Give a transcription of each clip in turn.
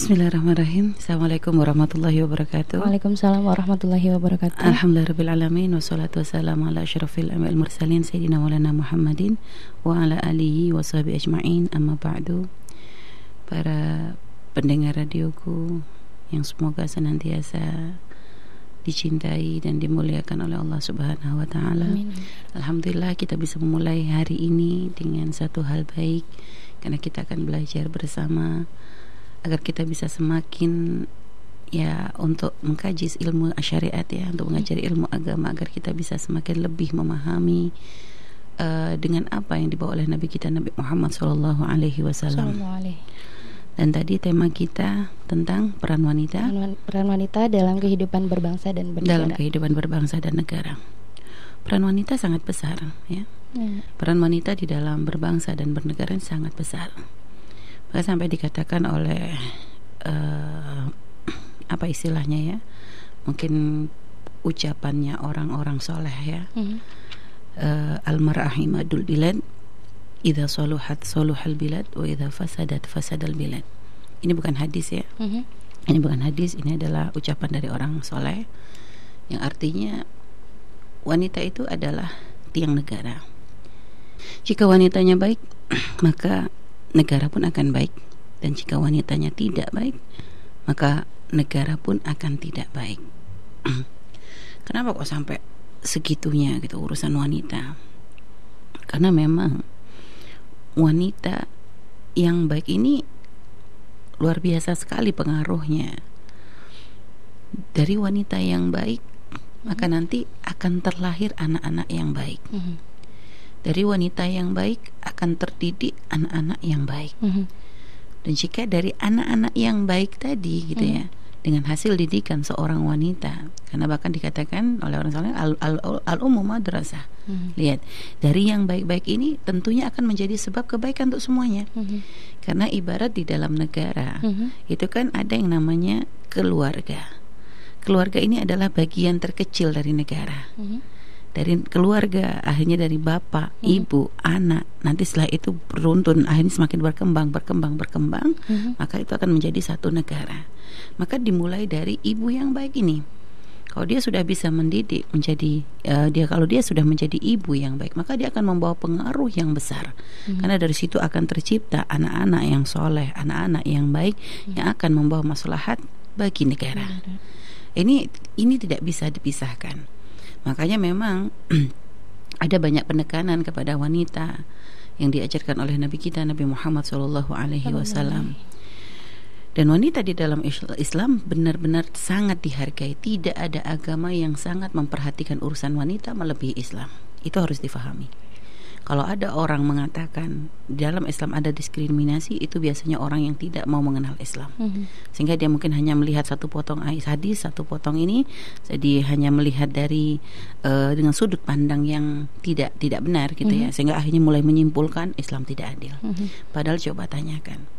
Bismillahirrahmanirrahim Assalamualaikum warahmatullahi wabarakatuh Waalaikumsalam warahmatullahi wabarakatuh Alhamdulillahirrahmanirrahim Wassalatu wassalamu ala asyrafil amal mursalin Sayyidina maulana Muhammadin Wa ala alihi wa sahbihi ajma'in Amma ba'du Para pendengar radioku Yang semoga senantiasa Dicintai dan dimuliakan oleh Allah subhanahu wa ta'ala Alhamdulillah kita bisa memulai hari ini Dengan satu hal baik Karena kita akan belajar Bersama agar kita bisa semakin ya untuk mengkaji ilmu syariat ya untuk mengajari ilmu agama agar kita bisa semakin lebih memahami uh, dengan apa yang dibawa oleh Nabi kita Nabi Muhammad Shallallahu Alaihi Wasallam dan tadi tema kita tentang peran wanita peran wanita dalam kehidupan berbangsa dan bernegara dalam kehidupan berbangsa dan negara peran wanita sangat besar ya ya. peran wanita di dalam berbangsa dan bernegara sangat besar maka sampai dikatakan oleh uh, apa istilahnya ya mungkin ucapannya orang-orang soleh ya mm-hmm. uh, eh, almarahimadul bilad idha soluhat soluhal bilad wa idha fasadat fasadal bilad ini bukan hadis ya mm-hmm. ini bukan hadis ini adalah ucapan dari orang soleh yang artinya wanita itu adalah tiang negara jika wanitanya baik maka negara pun akan baik dan jika wanitanya tidak baik maka negara pun akan tidak baik kenapa kok sampai segitunya gitu urusan wanita karena memang wanita yang baik ini luar biasa sekali pengaruhnya dari wanita yang baik maka nanti akan terlahir anak-anak yang baik. Mm -hmm. Dari wanita yang baik akan terdidik anak-anak yang baik. Mm -hmm. Dan jika dari anak-anak yang baik tadi gitu mm ya, mm-hmm. dengan hasil didikan seorang wanita, karena bahkan dikatakan oleh orang saleh al, al, al, al umum madrasah. Mm Lihat, dari yang baik-baik ini tentunya akan menjadi sebab kebaikan untuk semuanya. Mm -hmm. Karena ibarat di dalam negara, mm -hmm. itu kan ada yang namanya keluarga. Keluarga ini adalah bagian terkecil dari negara. Mm -hmm dari keluarga, akhirnya dari bapak, hmm. ibu, anak. Nanti setelah itu beruntun, akhirnya semakin berkembang, berkembang, berkembang, hmm. maka itu akan menjadi satu negara. Maka dimulai dari ibu yang baik ini. Kalau dia sudah bisa mendidik menjadi uh, dia kalau dia sudah menjadi ibu yang baik, maka dia akan membawa pengaruh yang besar. Hmm. Karena dari situ akan tercipta anak-anak yang soleh, anak-anak yang baik hmm. yang akan membawa maslahat bagi negara. Hmm. Ini ini tidak bisa dipisahkan Makanya memang ada banyak penekanan kepada wanita yang diajarkan oleh Nabi kita Nabi Muhammad Shallallahu Alaihi Wasallam. Dan wanita di dalam Islam benar-benar sangat dihargai. Tidak ada agama yang sangat memperhatikan urusan wanita melebihi Islam. Itu harus difahami. Kalau ada orang mengatakan dalam Islam ada diskriminasi, itu biasanya orang yang tidak mau mengenal Islam. Mm-hmm. Sehingga dia mungkin hanya melihat satu potong hadis, satu potong ini, jadi hanya melihat dari uh, dengan sudut pandang yang tidak tidak benar gitu mm-hmm. ya. Mhm. Sehingga akhirnya mulai menyimpulkan Islam tidak adil. Mm-hmm. Padahal coba tanyakan.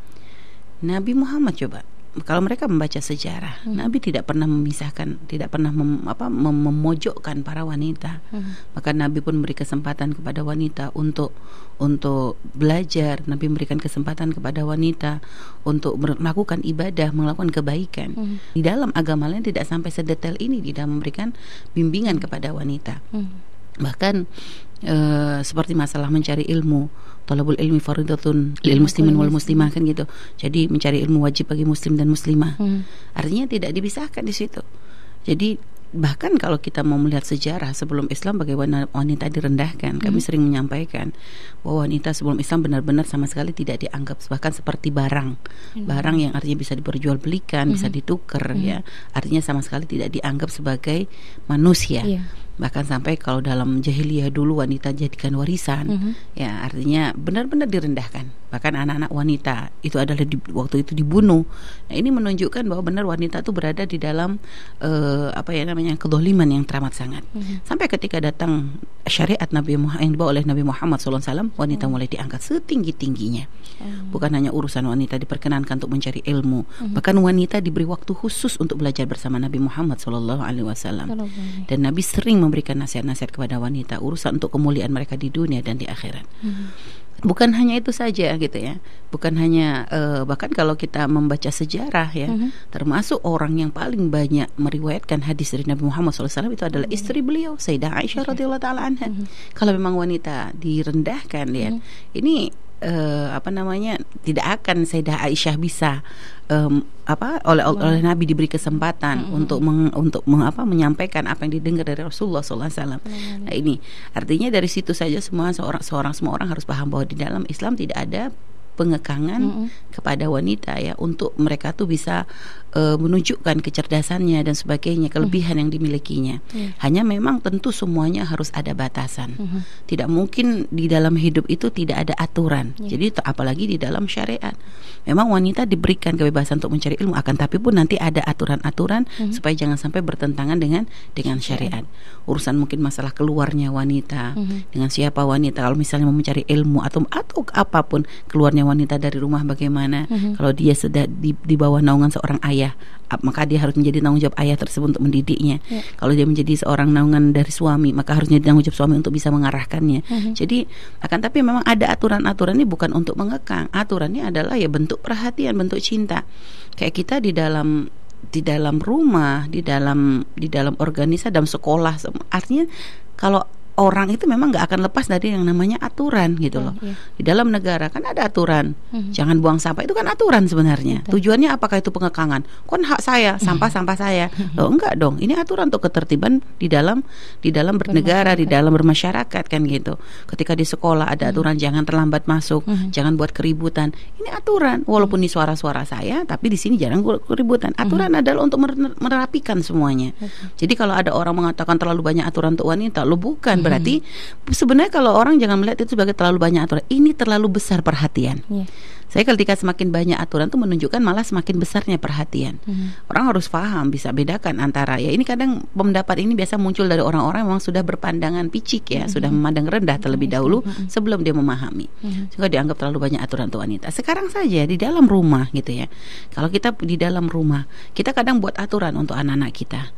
Nabi Muhammad coba kalau mereka membaca sejarah, hmm. Nabi tidak pernah memisahkan, tidak pernah mem, apa, mem, memojokkan para wanita. Hmm. Maka Nabi pun memberi kesempatan kepada wanita untuk untuk belajar. Nabi memberikan kesempatan kepada wanita untuk melakukan ibadah, melakukan kebaikan. Hmm. Di dalam agama lain tidak sampai sedetail ini tidak memberikan bimbingan kepada wanita. Hmm. Bahkan e, seperti masalah mencari ilmu talabul ilmi faridatun lil muslimin wal muslimah kan gitu. Jadi mencari ilmu wajib bagi muslim dan muslimah. Hmm. Artinya tidak dipisahkan di situ. Jadi bahkan kalau kita mau melihat sejarah sebelum Islam bagaimana wanita direndahkan kami hmm. sering menyampaikan bahwa wanita sebelum Islam benar-benar sama sekali tidak dianggap bahkan seperti barang hmm. barang yang artinya bisa diperjualbelikan hmm. bisa ditukar hmm. ya artinya sama sekali tidak dianggap sebagai manusia yeah bahkan sampai kalau dalam jahiliyah dulu wanita jadikan warisan mm -hmm. ya artinya benar-benar direndahkan bahkan anak-anak wanita itu adalah di, waktu itu dibunuh nah ini menunjukkan bahwa benar wanita itu berada di dalam uh, apa ya namanya kedoliman yang teramat sangat mm -hmm. sampai ketika datang syariat Nabi Muhammad yang dibawa oleh Nabi Muhammad SAW wanita mm -hmm. mulai diangkat setinggi tingginya mm oh. -hmm. bukan hanya urusan wanita diperkenankan untuk mencari ilmu mm -hmm. bahkan wanita diberi waktu khusus untuk belajar bersama Nabi Muhammad SAW dan Nabi sering memberikan nasihat-nasihat kepada wanita urusan untuk kemuliaan mereka di dunia dan di akhirat. Hmm. Bukan hanya itu saja gitu ya. Bukan hanya uh, bahkan kalau kita membaca sejarah ya, hmm. termasuk orang yang paling banyak meriwayatkan hadis dari Nabi Muhammad SAW itu adalah hmm. istri beliau Sayyidah Aisyah mhm. radhiyallahu taala anha. Hmm. Kalau memang wanita direndahkan ya, hmm. ini uh, apa namanya tidak akan Sayyidah Aisyah bisa um, apa oleh oleh Nabi diberi kesempatan hmm untuk meng, untuk meng, apa menyampaikan apa yang didengar dari Rasulullah SAW. Mm-hmm. Nah ini artinya dari situ saja semua seorang seorang semua orang harus paham bahwa di dalam Islam tidak ada pengekangan mm -hmm. kepada wanita ya untuk mereka tuh bisa uh, menunjukkan kecerdasannya dan sebagainya kelebihan mm -hmm. yang dimilikinya -hmm. hanya memang tentu semuanya harus ada batasan mm -hmm. tidak mungkin di dalam hidup itu tidak ada aturan -hmm. jadi apalagi di dalam syariat memang wanita diberikan kebebasan untuk mencari ilmu akan tapi pun nanti ada aturan-aturan mm -hmm. supaya jangan sampai bertentangan dengan dengan syariat urusan mungkin masalah keluarnya wanita mm -hmm. dengan siapa wanita kalau misalnya mau mencari ilmu atau atau apapun keluarnya wanita dari rumah bagaimana mm-hmm. kalau dia sudah di, di bawah naungan seorang ayah maka dia harus menjadi tanggung jawab ayah tersebut untuk mendidiknya yeah. kalau dia menjadi seorang naungan dari suami maka harusnya tanggung jawab suami untuk bisa mengarahkannya mm-hmm. jadi akan tapi memang ada aturan-aturan ini bukan untuk mengekang aturannya adalah ya bentuk perhatian bentuk cinta kayak kita di dalam di dalam rumah, di dalam di dalam organisasi, dalam sekolah. Artinya kalau orang itu memang nggak akan lepas dari yang namanya aturan gitu iya, loh. Yeah, yeah. Di dalam negara kan ada aturan. Mm-hmm. Jangan buang sampah itu kan aturan sebenarnya. Betul. Tujuannya apakah itu pengekangan? Kon hak saya, mhm. sampah-sampah saya. Mhm. Loh enggak dong. Ini aturan untuk ketertiban di dalam di dalam bernegara, di dalam bermasyarakat kan gitu. Ketika di sekolah ada mhm. aturan mm-hmm. jangan terlambat masuk, mm-hmm. jangan buat keributan. Ini aturan. Walaupun ini suara-suara saya, tapi di sini jarang keributan. Aturan mm-hmm. adalah untuk mer- merapikan semuanya. Jadi kalau ada orang mengatakan terlalu banyak aturan untuk wanita, lo bukan Berarti hmm. sebenarnya kalau orang jangan melihat itu sebagai terlalu banyak aturan. Ini terlalu besar perhatian. Yeah. Saya ketika semakin banyak aturan itu menunjukkan malah semakin besarnya perhatian. Hmm. Orang harus paham bisa bedakan antara ya ini kadang pendapat ini biasa muncul dari orang-orang yang memang sudah berpandangan picik ya, hmm. sudah memandang rendah terlebih hmm. dahulu hmm. sebelum dia memahami. Hmm. Juga dianggap terlalu banyak aturan untuk wanita. Sekarang saja di dalam rumah gitu ya. Kalau kita di dalam rumah, kita kadang buat aturan untuk anak-anak kita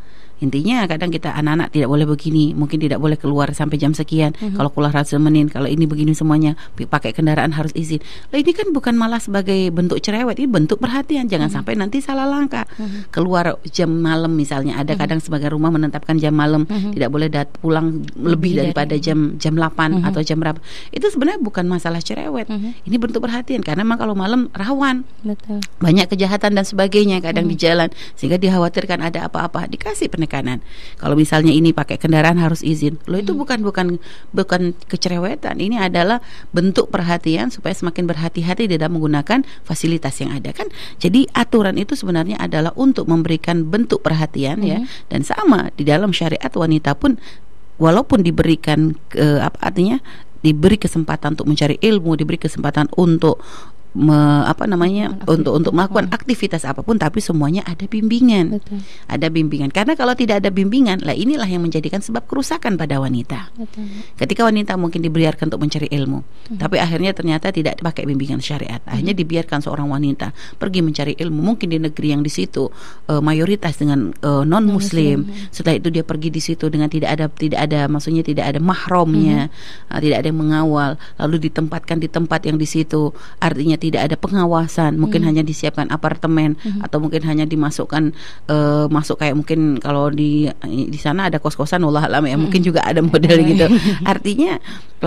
Intinya kadang kita anak-anak tidak boleh begini, mungkin tidak boleh keluar sampai jam sekian. Mm -hmm. Kalau keluar harus menin, kalau ini begini semuanya pakai kendaraan harus izin. Lah ini kan bukan malah sebagai bentuk cerewet, ini bentuk perhatian. Jangan mm -hmm. sampai nanti salah langkah. Mm -hmm. Keluar jam malam misalnya ada mm -hmm. kadang sebagai rumah menetapkan jam malam mm -hmm. tidak boleh dat pulang lebih, lebih daripada dari. jam jam 8 mm -hmm. atau jam berapa. Itu sebenarnya bukan masalah cerewet. Mm -hmm. Ini bentuk perhatian karena memang kalau malam rawan. Betul. Banyak kejahatan dan sebagainya kadang mm -hmm. di jalan sehingga dikhawatirkan ada apa-apa. Dikasih penegakan kanan Kalau misalnya ini pakai kendaraan harus izin. lo itu hmm. bukan bukan bukan kecerewetan. Ini adalah bentuk perhatian supaya semakin berhati-hati tidak dalam menggunakan fasilitas yang ada kan. Jadi aturan itu sebenarnya adalah untuk memberikan bentuk perhatian ya. -hmm. ya dan sama di dalam syariat wanita pun walaupun diberikan ke, eh, apa artinya diberi kesempatan untuk mencari ilmu, diberi kesempatan untuk me, apa namanya aktivitas. untuk untuk melakukan hmm. aktivitas apapun tapi semuanya ada bimbingan. Betul. Ada bimbingan. Karena kalau tidak ada bimbingan, lah inilah yang menjadikan sebab kerusakan pada wanita. Betul. Ketika wanita mungkin dibiarkan untuk mencari ilmu, hmm. tapi akhirnya ternyata tidak pakai bimbingan syariat. Hmm. Akhirnya hmm. dibiarkan seorang wanita pergi mencari ilmu mungkin di negeri yang di situ uh, mayoritas dengan uh, eh, non muslim. Ya. Setelah itu dia pergi di situ dengan tidak ada tidak ada maksudnya tidak ada mahramnya, hmm. uh, tidak ada yang mengawal, lalu ditempatkan di tempat yang di situ artinya tidak ada pengawasan mungkin hmm. hanya disiapkan apartemen hmm. atau mungkin hanya dimasukkan uh, masuk kayak mungkin kalau di di sana ada kos kosan ulah alam ya hmm. mungkin juga ada model gitu artinya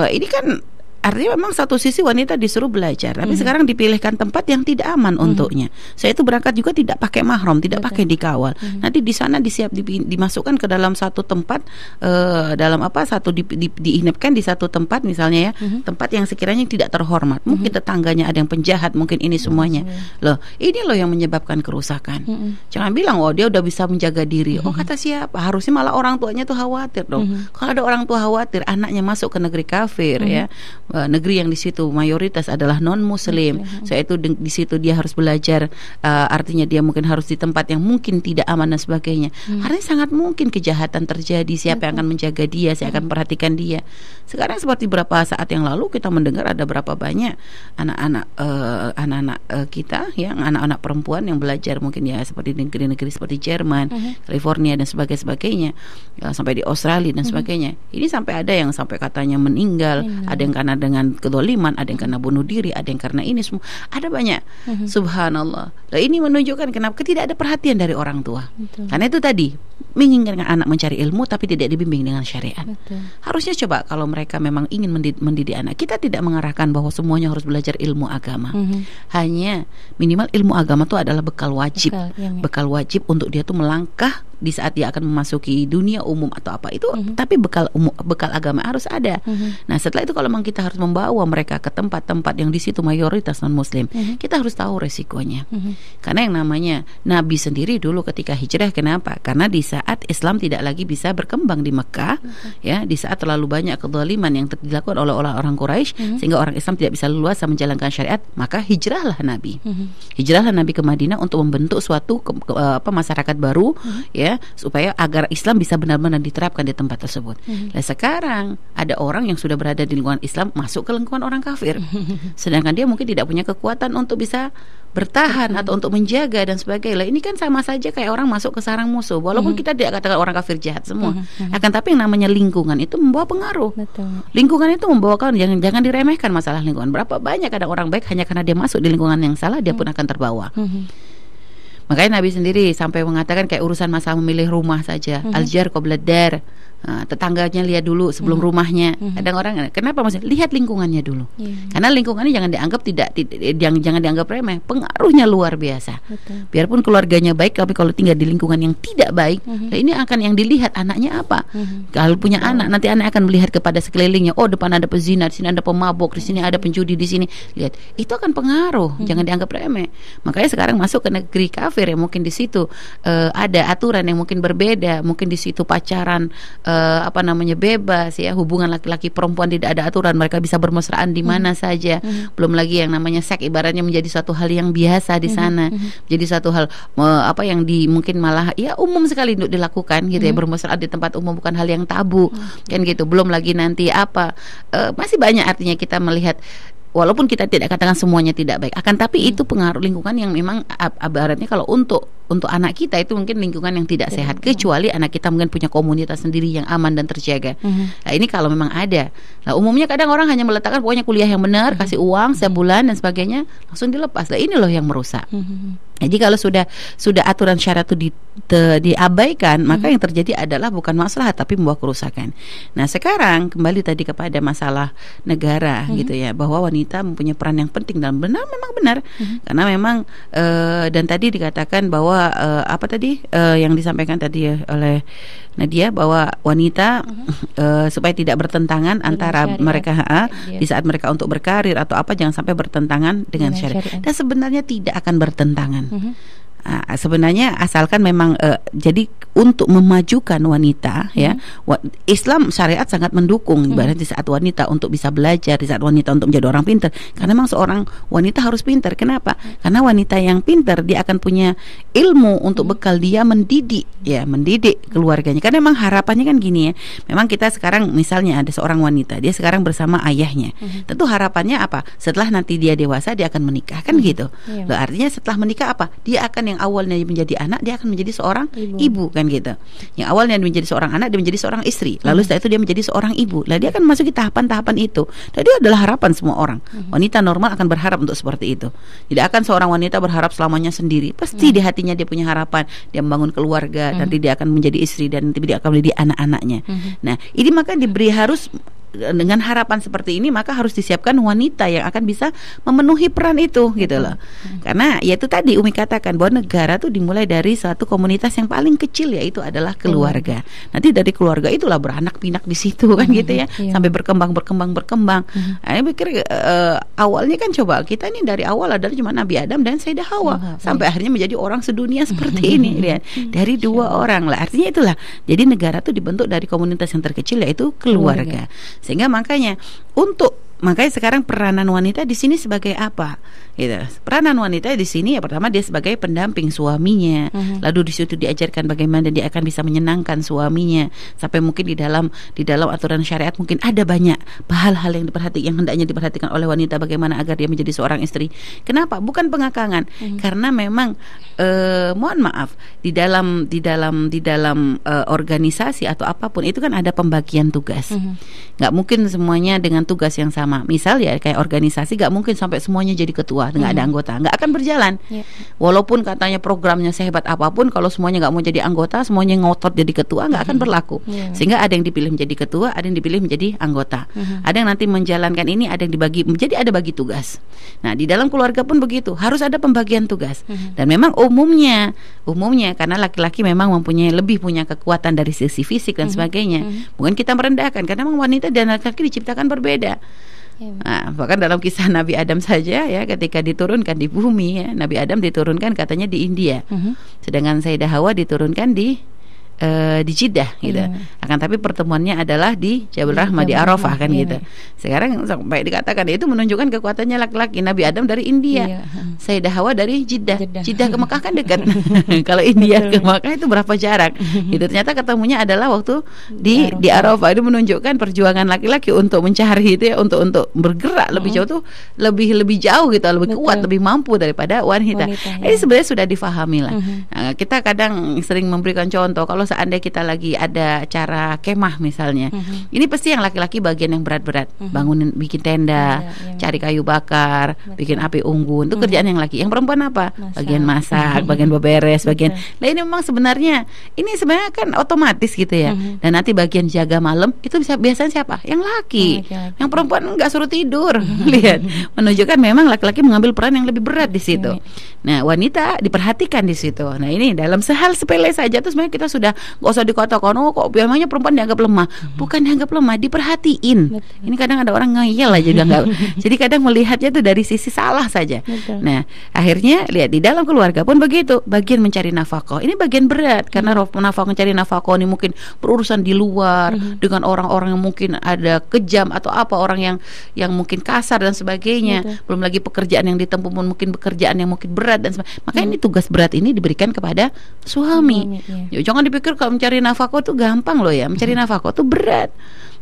eh, ini kan artinya memang satu sisi wanita disuruh belajar, tapi hmm sekarang dipilihkan tempat yang tidak aman hmm untuknya. Saya itu berangkat juga tidak pakai mahram, tidak Betul. pakai dikawal. Mm-hmm. Nanti di sana disiap di, dimasukkan ke dalam satu tempat uh, dalam apa satu di, di, diinapkan di satu tempat misalnya ya, hmm tempat yang sekiranya tidak terhormat. Mungkin hmm tetangganya ada yang penjahat, mungkin ini iya, semuanya. Mm-hmm. Loh, ini loh yang menyebabkan kerusakan. hmm Jangan bilang oh dia udah bisa menjaga diri. hmm Oh mm-hmm. kata siapa? Harusnya malah orang tuanya tuh khawatir dong. Mm-hmm. Kalau ada orang tua khawatir anaknya masuk ke negeri kafir hmm ya uh, negeri yang di situ mayoritas adalah non muslim. Okay. So itu di, di situ dia harus belajar uh, artinya dia mungkin harus di tempat yang mungkin tidak aman dan sebagainya. Hmm. Artinya sangat mungkin kejahatan terjadi. Siapa okay. yang akan hmm. menjaga dia, siapa yang akan hmm. perhatikan dia. Sekarang seperti berapa saat yang lalu kita mendengar ada berapa banyak anak-anak eh, anak-anak uh, kita yang anak-anak perempuan yang belajar mungkin ya seperti negeri-negeri seperti Jerman, uh hmm. -huh. California dan sebagainya sebagainya uh, sampai di Australia dan uh -huh. sebagainya. Ini sampai ada yang sampai katanya meninggal, uh iya. -huh. ada yang karena dengan kedoliman, ada yang karena bunuh diri, ada yang karena ini semua. Ada banyak. Mm-hmm. Subhanallah. Nah, ini menunjukkan kenapa tidak ada perhatian dari orang tua. Betul. Karena itu tadi menginginkan anak mencari ilmu tapi tidak dibimbing dengan syariat. Harusnya coba kalau mereka memang ingin mendidik, mendidik anak, kita tidak mengarahkan bahwa semuanya harus belajar ilmu agama. Mm-hmm. Hanya minimal ilmu agama itu adalah bekal wajib. Bekal, iya, iya. bekal wajib untuk dia tuh melangkah di saat dia akan memasuki dunia umum atau apa itu mm -hmm. tapi bekal umum, bekal agama harus ada. Mm -hmm. Nah, setelah itu kalau memang kita harus membawa mereka ke tempat-tempat yang di situ mayoritas non muslim, mm -hmm. kita harus tahu resikonya. Mm -hmm. Karena yang namanya nabi sendiri dulu ketika hijrah kenapa? Karena di saat Islam tidak lagi bisa berkembang di Mekah, mm -hmm. ya, di saat terlalu banyak kedzaliman yang dilakukan oleh orang orang Quraisy mm -hmm. sehingga orang Islam tidak bisa leluasa menjalankan syariat, maka hijrahlah nabi. Mm -hmm. Hijrahlah nabi ke Madinah untuk membentuk suatu ke, ke, apa masyarakat baru mm -hmm. ya ya supaya agar Islam bisa benar-benar diterapkan di tempat tersebut. mm Nah sekarang ada orang yang sudah berada di lingkungan Islam masuk ke lingkungan orang kafir, sedangkan dia mungkin tidak punya kekuatan untuk bisa bertahan mm atau untuk menjaga dan sebagainya. Ini kan sama saja kayak orang masuk ke sarang musuh. Walaupun mm kita tidak katakan orang kafir jahat semua, mm akan tapi yang namanya lingkungan itu membawa pengaruh. Betul. Lingkungan itu membawa kan jangan jangan diremehkan masalah lingkungan. Berapa banyak ada orang baik hanya karena dia masuk di lingkungan yang salah dia mm pun akan terbawa. mm Makanya Nabi sendiri sampai mengatakan kayak urusan masalah memilih rumah saja, mm -hmm. aljar Ah, tetangganya lihat dulu sebelum hmm rumahnya. Mm-hmm. Kadang orang kenapa maksudnya lihat lingkungannya dulu. Yeah. Karena lingkungannya jangan dianggap tidak, tidak eh, jangan dianggap remeh. Pengaruhnya luar biasa. Betul. Biarpun keluarganya baik tapi kalau tinggal di lingkungan yang tidak baik, mm-hmm. ini akan yang dilihat anaknya apa. Mm-hmm. Kalau punya anak nanti anak akan melihat kepada sekelilingnya. Oh, depan ada pezina, di sini ada pemabok, di sini ada penjudi, di sini. Lihat, itu akan pengaruh. Mm-hmm. Jangan dianggap remeh. Makanya sekarang masuk ke negeri kafir ya mungkin di situ uh, ada aturan yang mungkin berbeda, mungkin di situ pacaran uh, apa namanya bebas ya hubungan laki-laki perempuan tidak ada aturan mereka bisa bermesraan di mana hmm. saja hmm. belum lagi yang namanya seks ibaratnya menjadi suatu hal yang biasa di hmm, sana hmm. jadi suatu hal uh, apa yang di mungkin malah ya umum sekali untuk dilakukan gitu ya. hmm. ya bermesraan di tempat umum bukan hal yang tabu hmm. kan gitu belum lagi nanti apa uh, masih banyak artinya kita melihat walaupun kita tidak katakan semuanya tidak baik akan tapi hmm. itu pengaruh lingkungan yang memang abaratnya kalau untuk untuk anak kita itu mungkin lingkungan yang tidak hmm. sehat iya. kecuali anak kita mungkin punya komunitas sendiri yang aman dan terjaga hmm. nah ini kalau memang ada nah umumnya kadang orang hanya meletakkan pokoknya kuliah yang benar hmm. kasih uang sebulan dan sebagainya langsung dilepas nah ini loh yang merusak hmm. hmm, hmm. Jadi kalau sudah sudah aturan syarat itu di, te, diabaikan, hmm. maka yang terjadi adalah bukan masalah tapi membawa kerusakan. Nah, sekarang kembali tadi kepada masalah negara hmm. gitu ya, bahwa wanita mempunyai peran yang penting dan benar memang benar. Hmm. Karena memang e, dan tadi dikatakan bahwa e, apa tadi e, yang disampaikan tadi oleh Nadia bahwa wanita uh supaya tidak bertentangan dengan antara syariat. mereka ha, iya. di saat mereka untuk berkarir atau apa jangan sampai bertentangan dengan, dengan syariat. syariat. Dan sebenarnya tidak akan bertentangan. Mm-hmm. mm-hmm. Ah, sebenarnya asalkan memang uh, jadi untuk memajukan wanita hmm. ya Islam syariat sangat mendukung hmm. ibarat di saat wanita untuk bisa belajar di saat wanita untuk menjadi orang pinter karena memang seorang wanita harus pinter kenapa hmm. karena wanita yang pinter dia akan punya ilmu untuk hmm. bekal dia mendidik ya mendidik keluarganya karena memang harapannya kan gini ya memang kita sekarang misalnya ada seorang wanita dia sekarang bersama ayahnya hmm. tentu harapannya apa setelah nanti dia dewasa dia akan menikah kan hmm. gitu yeah. Loh, artinya setelah menikah apa dia akan yang yang awalnya menjadi anak dia akan menjadi seorang ibu, ibu kan gitu. Yang awalnya dia menjadi seorang anak dia menjadi seorang istri. Lalu hmm. setelah itu dia menjadi seorang ibu. Lalu dia akan masuki tahapan-tahapan itu. Dan adalah harapan semua orang. Hmm. Wanita normal akan berharap untuk seperti itu. Tidak akan seorang wanita berharap selamanya sendiri. Pasti hmm. di hatinya dia punya harapan, dia membangun keluarga, nanti dia akan menjadi istri dan nanti dia akan menjadi anak-anaknya. Nah, ini maka diberi harus dengan harapan seperti ini maka harus disiapkan wanita yang akan bisa memenuhi peran itu gitu loh. Hmm. Karena ya itu tadi Umi katakan bahwa negara tuh dimulai dari satu komunitas yang paling kecil yaitu adalah iya. keluarga. Nanti dari keluarga itulah beranak pinak di situ iya, kan gitu ya iya. sampai berkembang berkembang berkembang. Hmm. saya nah, pikir uh, awalnya kan coba kita ini dari awal adalah cuma Nabi Adam dan Sayyidah Hawa sampai akhirnya menjadi orang sedunia seperti ini lihat kan. Dari dua orang lah. Artinya itulah. Jadi negara tuh dibentuk dari komunitas yang terkecil yaitu keluarga. Sehingga makanya untuk makanya sekarang peranan wanita di sini sebagai apa gitu peranan wanita di sini ya pertama dia sebagai pendamping suaminya mm-hmm. lalu di situ diajarkan bagaimana dia akan bisa menyenangkan suaminya sampai mungkin di dalam di dalam aturan syariat mungkin ada banyak hal-hal yang diperhatikan yang hendaknya diperhatikan oleh wanita bagaimana agar dia menjadi seorang istri kenapa bukan pengakangan mm-hmm. karena memang eh, mohon maaf di dalam di dalam di dalam eh, organisasi atau apapun itu kan ada pembagian tugas mhm. nggak mm-hmm. mungkin semuanya dengan tugas yang sama bersama. Misal ya kayak organisasi gak mungkin sampai semuanya jadi ketua, mm hmm. ada anggota, gak akan berjalan. Yeah. Walaupun katanya programnya sehebat apapun, kalau semuanya gak mau jadi anggota, semuanya ngotot jadi ketua, nggak hmm. akan berlaku. Yeah. Sehingga ada yang dipilih menjadi ketua, ada yang dipilih menjadi anggota, hmm. ada yang nanti menjalankan ini, ada yang dibagi menjadi ada bagi tugas. Nah di dalam keluarga pun begitu, harus ada pembagian tugas. Hmm. Dan memang umumnya, umumnya karena laki-laki memang mempunyai lebih punya kekuatan dari sisi fisik dan hmm. sebagainya. Hmm. Bukan kita merendahkan, karena memang wanita dan laki-laki diciptakan berbeda. Iya, nah, bahkan dalam kisah Nabi Adam saja ya ketika diturunkan di bumi ya Nabi Adam diturunkan katanya di India, uh mhm. -huh. sedangkan Sayyidah Hawa diturunkan di uh, di Jeddah gitu. Hmm. Akan tapi pertemuannya adalah di Jabal Rahmah di Arafah kan yeah. gitu. Iya. Sekarang sampai dikatakan itu menunjukkan kekuatannya laki-laki Nabi Adam dari India. Yeah. Iya, Sayyidah Hawa dari Jeddah. Jeddah, ke Mekah kan dekat. Kalau India ke Mekah itu berapa jarak? itu ternyata ketemunya adalah waktu di di Arafah itu menunjukkan perjuangan laki-laki untuk mencari itu ya untuk untuk bergerak lebih hmm. jauh tuh lebih lebih jauh gitu, lebih Betul. kuat, lebih mampu daripada wanita. wanita Ini iya. sebenarnya sudah difahami lah. Hmm. Nah, kita kadang sering memberikan contoh kalau kalau seandainya kita lagi ada acara kemah misalnya, mm-hmm. ini pasti yang laki-laki bagian yang berat-berat, mm-hmm. bangunin bikin tenda, yeah, yeah. cari kayu bakar, Betul. bikin api unggun, itu mm-hmm. kerjaan yang laki. Yang perempuan apa? Masak. Bagian masak, mm-hmm. bagian beberes, bagian. Nah ini memang sebenarnya ini sebenarnya kan otomatis gitu ya. Mm-hmm. Dan nanti bagian jaga malam itu bisa biasanya siapa? Yang laki. Oh, Yang perempuan nggak suruh tidur. Mm-hmm. Lihat, menunjukkan memang laki-laki mengambil peran yang lebih berat di situ. Mm-hmm. Nah wanita diperhatikan di situ. Nah ini dalam sehal sepele saja tuh sebenarnya kita sudah gak usah dikatakan oh kok biasanya perempuan dianggap lemah hmm. bukan dianggap lemah diperhatiin Betul. ini kadang ada orang ngeyel aja juga nggak jadi kadang melihatnya tuh dari sisi salah saja Betul. nah akhirnya lihat di dalam keluarga pun begitu bagian mencari nafkah ini bagian berat karena hmm. nafkah mencari nafkah ini mungkin berurusan di luar hmm. dengan orang-orang yang mungkin ada kejam atau apa orang yang yang mungkin kasar dan sebagainya Betul. belum lagi pekerjaan yang ditempuh pun mungkin pekerjaan yang mungkin berat dan sebagainya. maka hmm. ini tugas berat ini diberikan kepada suami hmm, ya. jangan dipikir pikir kalau mencari nafkah tuh gampang loh ya, mencari hmm. nafkah tuh berat.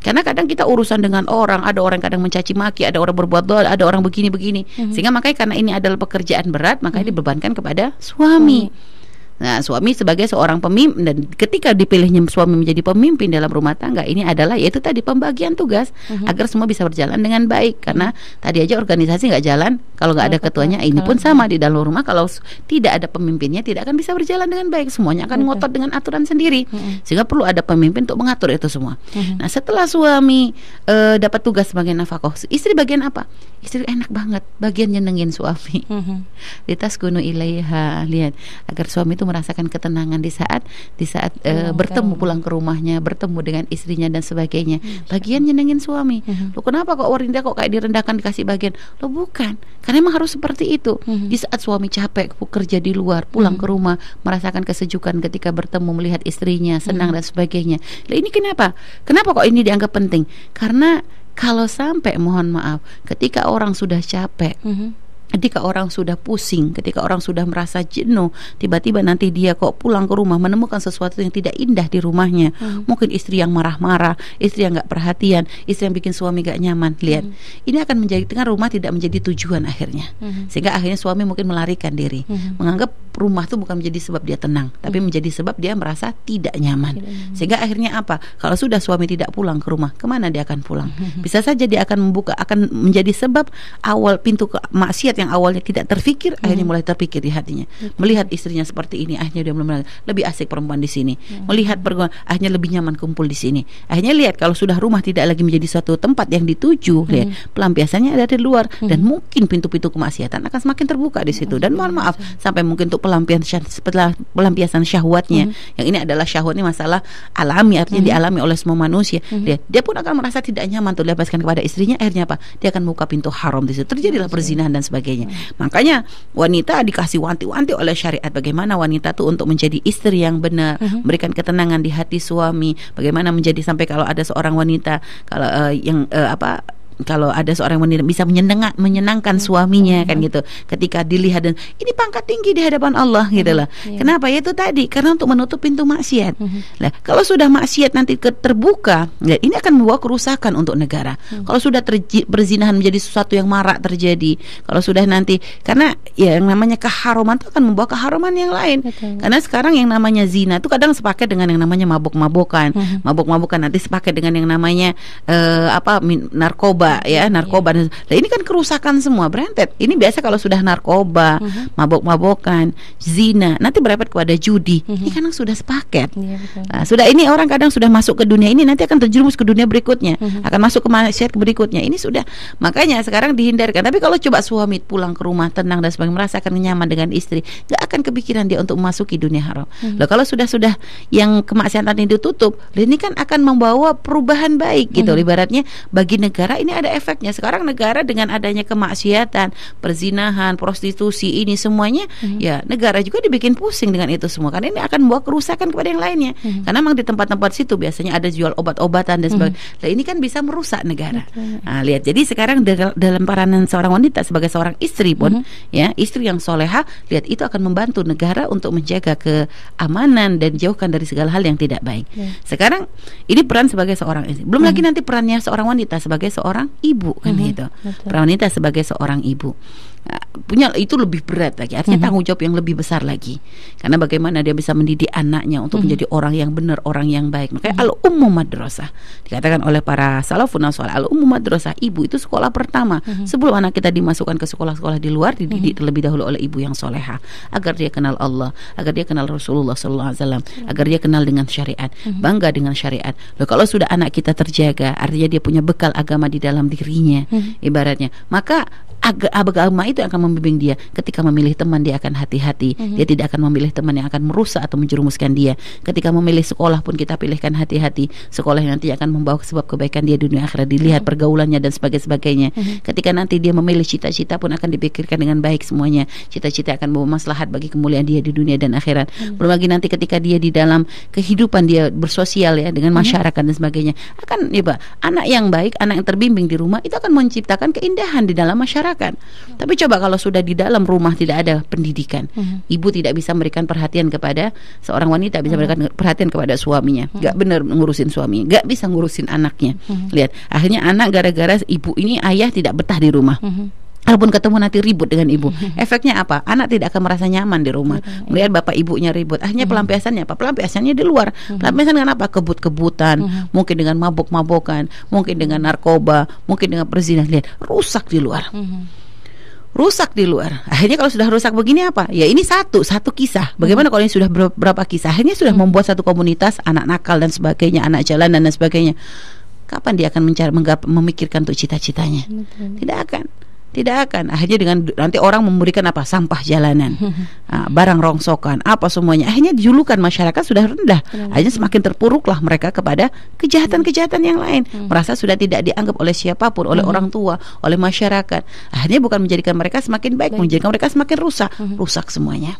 Karena kadang kita urusan dengan orang, ada orang kadang mencaci maki, ada orang berbuat dol, ada orang begini-begini. Hmm. Sehingga makanya karena ini adalah pekerjaan berat, makanya hmm. dibebankan kepada suami. Hmm Nah, suami sebagai seorang pemimpin dan ketika dipilihnya suami menjadi pemimpin dalam rumah tangga ini adalah yaitu tadi pembagian tugas mm -hmm. agar semua bisa berjalan dengan baik karena tadi aja organisasi nggak jalan kalau nggak ada iya, ketuanya ini pun sama di dalam rumah kalau tidak ada pemimpinnya tidak akan bisa berjalan dengan baik semuanya akan ngotot dengan aturan sendiri mhm. sehingga perlu ada pemimpin untuk mengatur itu semua. Mhm. Nah, setelah suami e, dapat tugas sebagai nafkah, istri bagian apa? Istri enak banget bagian nyenengin suami. Mhm. tas kuno ilaiha lihat agar suami itu itu merasakan ketenangan di saat di saat uh, oh, bertemu kan. pulang ke rumahnya, bertemu dengan istrinya dan sebagainya. Hmm, bagian nyenengin suami. Hmm. Lo kenapa kok Warinda kok kayak direndahkan dikasih bagian? Lo bukan, karena emang harus seperti itu. Hmm. Di saat suami capek kerja di luar, pulang hmm. ke rumah, merasakan kesejukan ketika bertemu melihat istrinya, senang hmm. dan sebagainya. Lalu ini kenapa? Kenapa kok ini dianggap penting? Karena kalau sampai mohon maaf, ketika orang sudah capek, -hmm Ketika orang sudah pusing, ketika orang sudah merasa jenuh, tiba-tiba nanti dia kok pulang ke rumah menemukan sesuatu yang tidak indah di rumahnya. Hmm. Mungkin istri yang marah-marah, istri yang nggak perhatian, istri yang bikin suami nggak nyaman. Lihat, hmm. ini akan menjadi menjadikan rumah tidak menjadi tujuan akhirnya, hmm. sehingga akhirnya suami mungkin melarikan diri, hmm. menganggap rumah itu bukan menjadi sebab dia tenang, tapi hmm. menjadi sebab dia merasa tidak nyaman. tidak Sehingga akhirnya apa? Kalau sudah suami tidak pulang ke rumah, kemana dia akan pulang? Hmm. Bisa saja dia akan membuka, akan menjadi sebab awal pintu ke maksiat yang awalnya tidak terfikir hmm. akhirnya mulai terpikir di hatinya. Betul. Melihat istrinya seperti ini akhirnya dia mulai lebih asik perempuan di sini. Hmm. Melihat perempuan akhirnya lebih nyaman kumpul di sini. Akhirnya lihat kalau sudah rumah tidak lagi menjadi suatu tempat yang dituju, hmm. lihat pelampiasannya ada di luar hmm. dan mungkin pintu-pintu kemaksiatan akan semakin terbuka di situ. Dan mohon maaf sampai mungkin untuk pelampian setelah pelampiasan syahwatnya. Hmm. Yang ini adalah syahwat ini masalah alami artinya hmm. dialami oleh semua manusia. Hmm. Dia dia pun akan merasa tidak nyaman tuh lepaskan kepada istrinya akhirnya apa? Dia akan buka pintu haram di situ. Terjadilah perzinahan dan sebagainya sebagainya. Hmm. Makanya wanita dikasih wanti-wanti oleh syariat bagaimana wanita tuh untuk menjadi istri yang benar, hmm. memberikan ketenangan di hati suami, bagaimana menjadi sampai kalau ada seorang wanita kalau uh, yang uh, apa kalau ada seorang wanita bisa menyenengat menyenangkan hmm. suaminya kan hmm. gitu ketika dilihat dan ini pangkat tinggi di hadapan Allah gitu hmm. loh iya. kenapa ya itu tadi karena untuk menutup pintu maksiat nah kalau sudah maksiat nanti terbuka ya ini akan membawa kerusakan untuk negara kalau sudah perzinahan menjadi sesuatu yang marak terjadi kalau sudah nanti karena ya yang namanya keharuman itu akan membawa keharuman yang lain karena sekarang yang namanya zina itu kadang sepaket dengan yang namanya mabuk-mabukan mabuk-mabukan nanti sepaket dengan yang namanya uh, apa narkoba narkoba iya, ya, iya, iya. narkoba. Nah, ini kan kerusakan semua berantet. Ini biasa kalau sudah narkoba, uh-huh. mabok-mabokan, zina, nanti berepet kepada judi. Uh-huh. Ini kan sudah sepaket. Yeah, betul. Nah, sudah ini orang kadang sudah masuk ke dunia ini nanti akan terjerumus ke dunia berikutnya, uh-huh. akan masuk ke masyarakat berikutnya. Ini sudah makanya sekarang dihindarkan. Tapi kalau coba suami pulang ke rumah tenang dan sebagainya merasakan nyaman dengan istri, nggak akan kepikiran dia untuk memasuki dunia haram. Uh-huh. Loh kalau sudah sudah yang kemaksiatan itu tutup, ini kan akan membawa perubahan baik gitu. Uh-huh. Ibaratnya bagi negara ini ada efeknya. Sekarang negara dengan adanya kemaksiatan, perzinahan, prostitusi ini semuanya hmm. ya negara juga dibikin pusing dengan itu semua karena ini akan membuat kerusakan kepada yang lainnya. Hmm. Karena memang di tempat-tempat situ biasanya ada jual obat-obatan dan hmm. sebagainya. Hmm. Nah, ini kan bisa merusak negara. Nah, lihat. Jadi sekarang dalam peranan seorang wanita sebagai seorang istri pun hmm. ya, istri yang soleha lihat itu akan membantu negara untuk menjaga keamanan dan jauhkan dari segala hal yang tidak baik. Hmm. Sekarang ini peran sebagai seorang istri. Belum hmm. lagi nanti perannya seorang wanita sebagai seorang seorang ibu kan mm -hmm. gitu. Betul. Prawanita sebagai seorang ibu punya itu lebih berat lagi artinya mm-hmm. tanggung jawab yang lebih besar lagi karena bagaimana dia bisa mendidik anaknya untuk mm-hmm. menjadi orang yang benar orang yang baik makanya mm-hmm. al ummu madrasah dikatakan oleh para salafun soal al ummu madrasah ibu itu sekolah pertama mm-hmm. sebelum anak kita dimasukkan ke sekolah-sekolah di luar dididik mm-hmm. terlebih dahulu oleh ibu yang soleha agar dia kenal Allah agar dia kenal Rasulullah SAW Alaihi Wasallam mhm. agar dia kenal dengan syariat mm-hmm. bangga dengan syariat loh kalau sudah anak kita terjaga artinya dia punya bekal agama di dalam dirinya mm-hmm. ibaratnya maka agama itu akan membimbing dia ketika memilih teman dia akan hati-hati mm-hmm. dia tidak akan memilih teman yang akan merusak atau menjerumuskan dia ketika memilih sekolah pun kita pilihkan hati-hati sekolah yang nanti akan membawa sebab kebaikan dia dunia akhirat dilihat mm-hmm. pergaulannya dan sebagainya mm-hmm. ketika nanti dia memilih cita-cita pun akan dipikirkan dengan baik semuanya cita-cita akan membawa maslahat bagi kemuliaan dia di dunia dan akhirat mm-hmm. belum lagi nanti ketika dia di dalam kehidupan dia bersosial ya dengan mhm. masyarakat mm-hmm. dan sebagainya akan ya Pak, anak yang baik anak yang terbimbing di rumah itu akan menciptakan keindahan di dalam masyarakat silakan. Tapi coba kalau sudah di dalam rumah tidak ada pendidikan, hmm. ibu tidak bisa memberikan perhatian kepada seorang wanita bisa memberikan hmm. perhatian kepada suaminya, hmm. Gak benar ngurusin suami gak bisa ngurusin anaknya. Hmm. Lihat, akhirnya anak gara-gara ibu ini ayah tidak betah di rumah. Hmm Kalaupun ketemu nanti ribut dengan ibu, efeknya apa? Anak tidak akan merasa nyaman di rumah. Melihat bapak ibunya ribut, akhirnya hmm. pelampiasannya apa? Pelampiasannya di luar. Hmm. Pelampiasan dengan apa? Kebut-kebutan, hmm. mungkin dengan mabuk-mabukan, mungkin dengan narkoba, mungkin dengan perzinahan. Lihat, rusak di luar. Rusak di luar. Akhirnya kalau sudah rusak begini apa? Ya ini satu, satu kisah. Bagaimana kalau ini sudah berapa kisah? Akhirnya sudah membuat satu komunitas anak nakal dan sebagainya, anak jalanan dan sebagainya kapan dia akan mencari memikirkan untuk cita-citanya? Tidak akan tidak akan akhirnya dengan nanti orang memberikan apa sampah jalanan nah, barang rongsokan apa semuanya akhirnya julukan masyarakat sudah rendah akhirnya semakin terpuruklah mereka kepada kejahatan-kejahatan yang lain hmm. merasa sudah tidak dianggap oleh siapapun oleh hmm. orang tua oleh masyarakat akhirnya bukan menjadikan mereka semakin baik, baik. menjadikan mereka semakin rusak hmm. rusak semuanya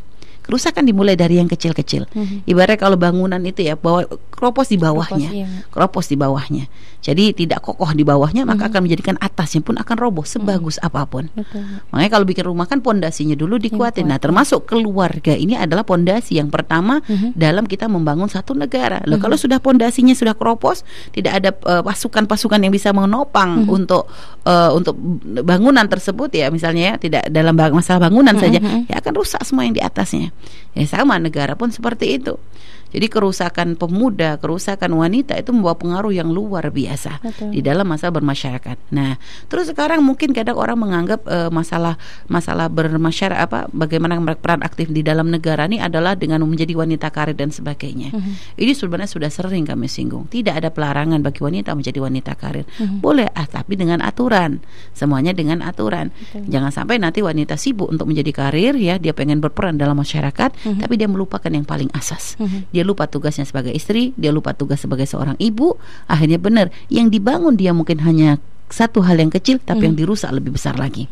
kerusakan dimulai dari yang kecil-kecil. Mm-hmm. Ibarat kalau bangunan itu ya bawa keropos di bawahnya, kropos, iya. kropos di bawahnya. Jadi tidak kokoh di bawahnya, maka mm-hmm. akan menjadikan atasnya pun akan roboh sebagus mm-hmm. apapun. Betul. Makanya kalau bikin rumah kan pondasinya dulu iya, dikuatin. Nah, termasuk keluarga ini adalah pondasi yang pertama mm-hmm. dalam kita membangun satu negara. Loh, mm-hmm. kalau sudah pondasinya sudah kropos, tidak ada uh, pasukan-pasukan yang bisa menopang mm-hmm. untuk uh, untuk bangunan tersebut ya, misalnya ya, tidak dalam masalah bangunan mm-hmm. saja, mhm. ya akan rusak semua yang di atasnya. Ya sama negara pun seperti itu. Jadi kerusakan pemuda, kerusakan wanita itu membawa pengaruh yang luar biasa Betul. di dalam masa bermasyarakat. Nah, terus sekarang mungkin kadang orang menganggap uh, masalah masalah bermasyarakat apa bagaimana berperan aktif di dalam negara ini adalah dengan menjadi wanita karir dan sebagainya. Mm-hmm. Ini sebenarnya sudah sering kami singgung. Tidak ada pelarangan bagi wanita menjadi wanita karir. Mm-hmm. Boleh ah tapi dengan aturan. Semuanya dengan aturan. Betul. Jangan sampai nanti wanita sibuk untuk menjadi karir ya, dia pengen berperan dalam masyarakat mm-hmm. tapi dia melupakan yang paling asas. Mm-hmm. Dia lupa tugasnya sebagai istri, dia lupa tugas sebagai seorang ibu, akhirnya benar yang dibangun dia mungkin hanya satu hal yang kecil tapi hmm. yang dirusak lebih besar lagi.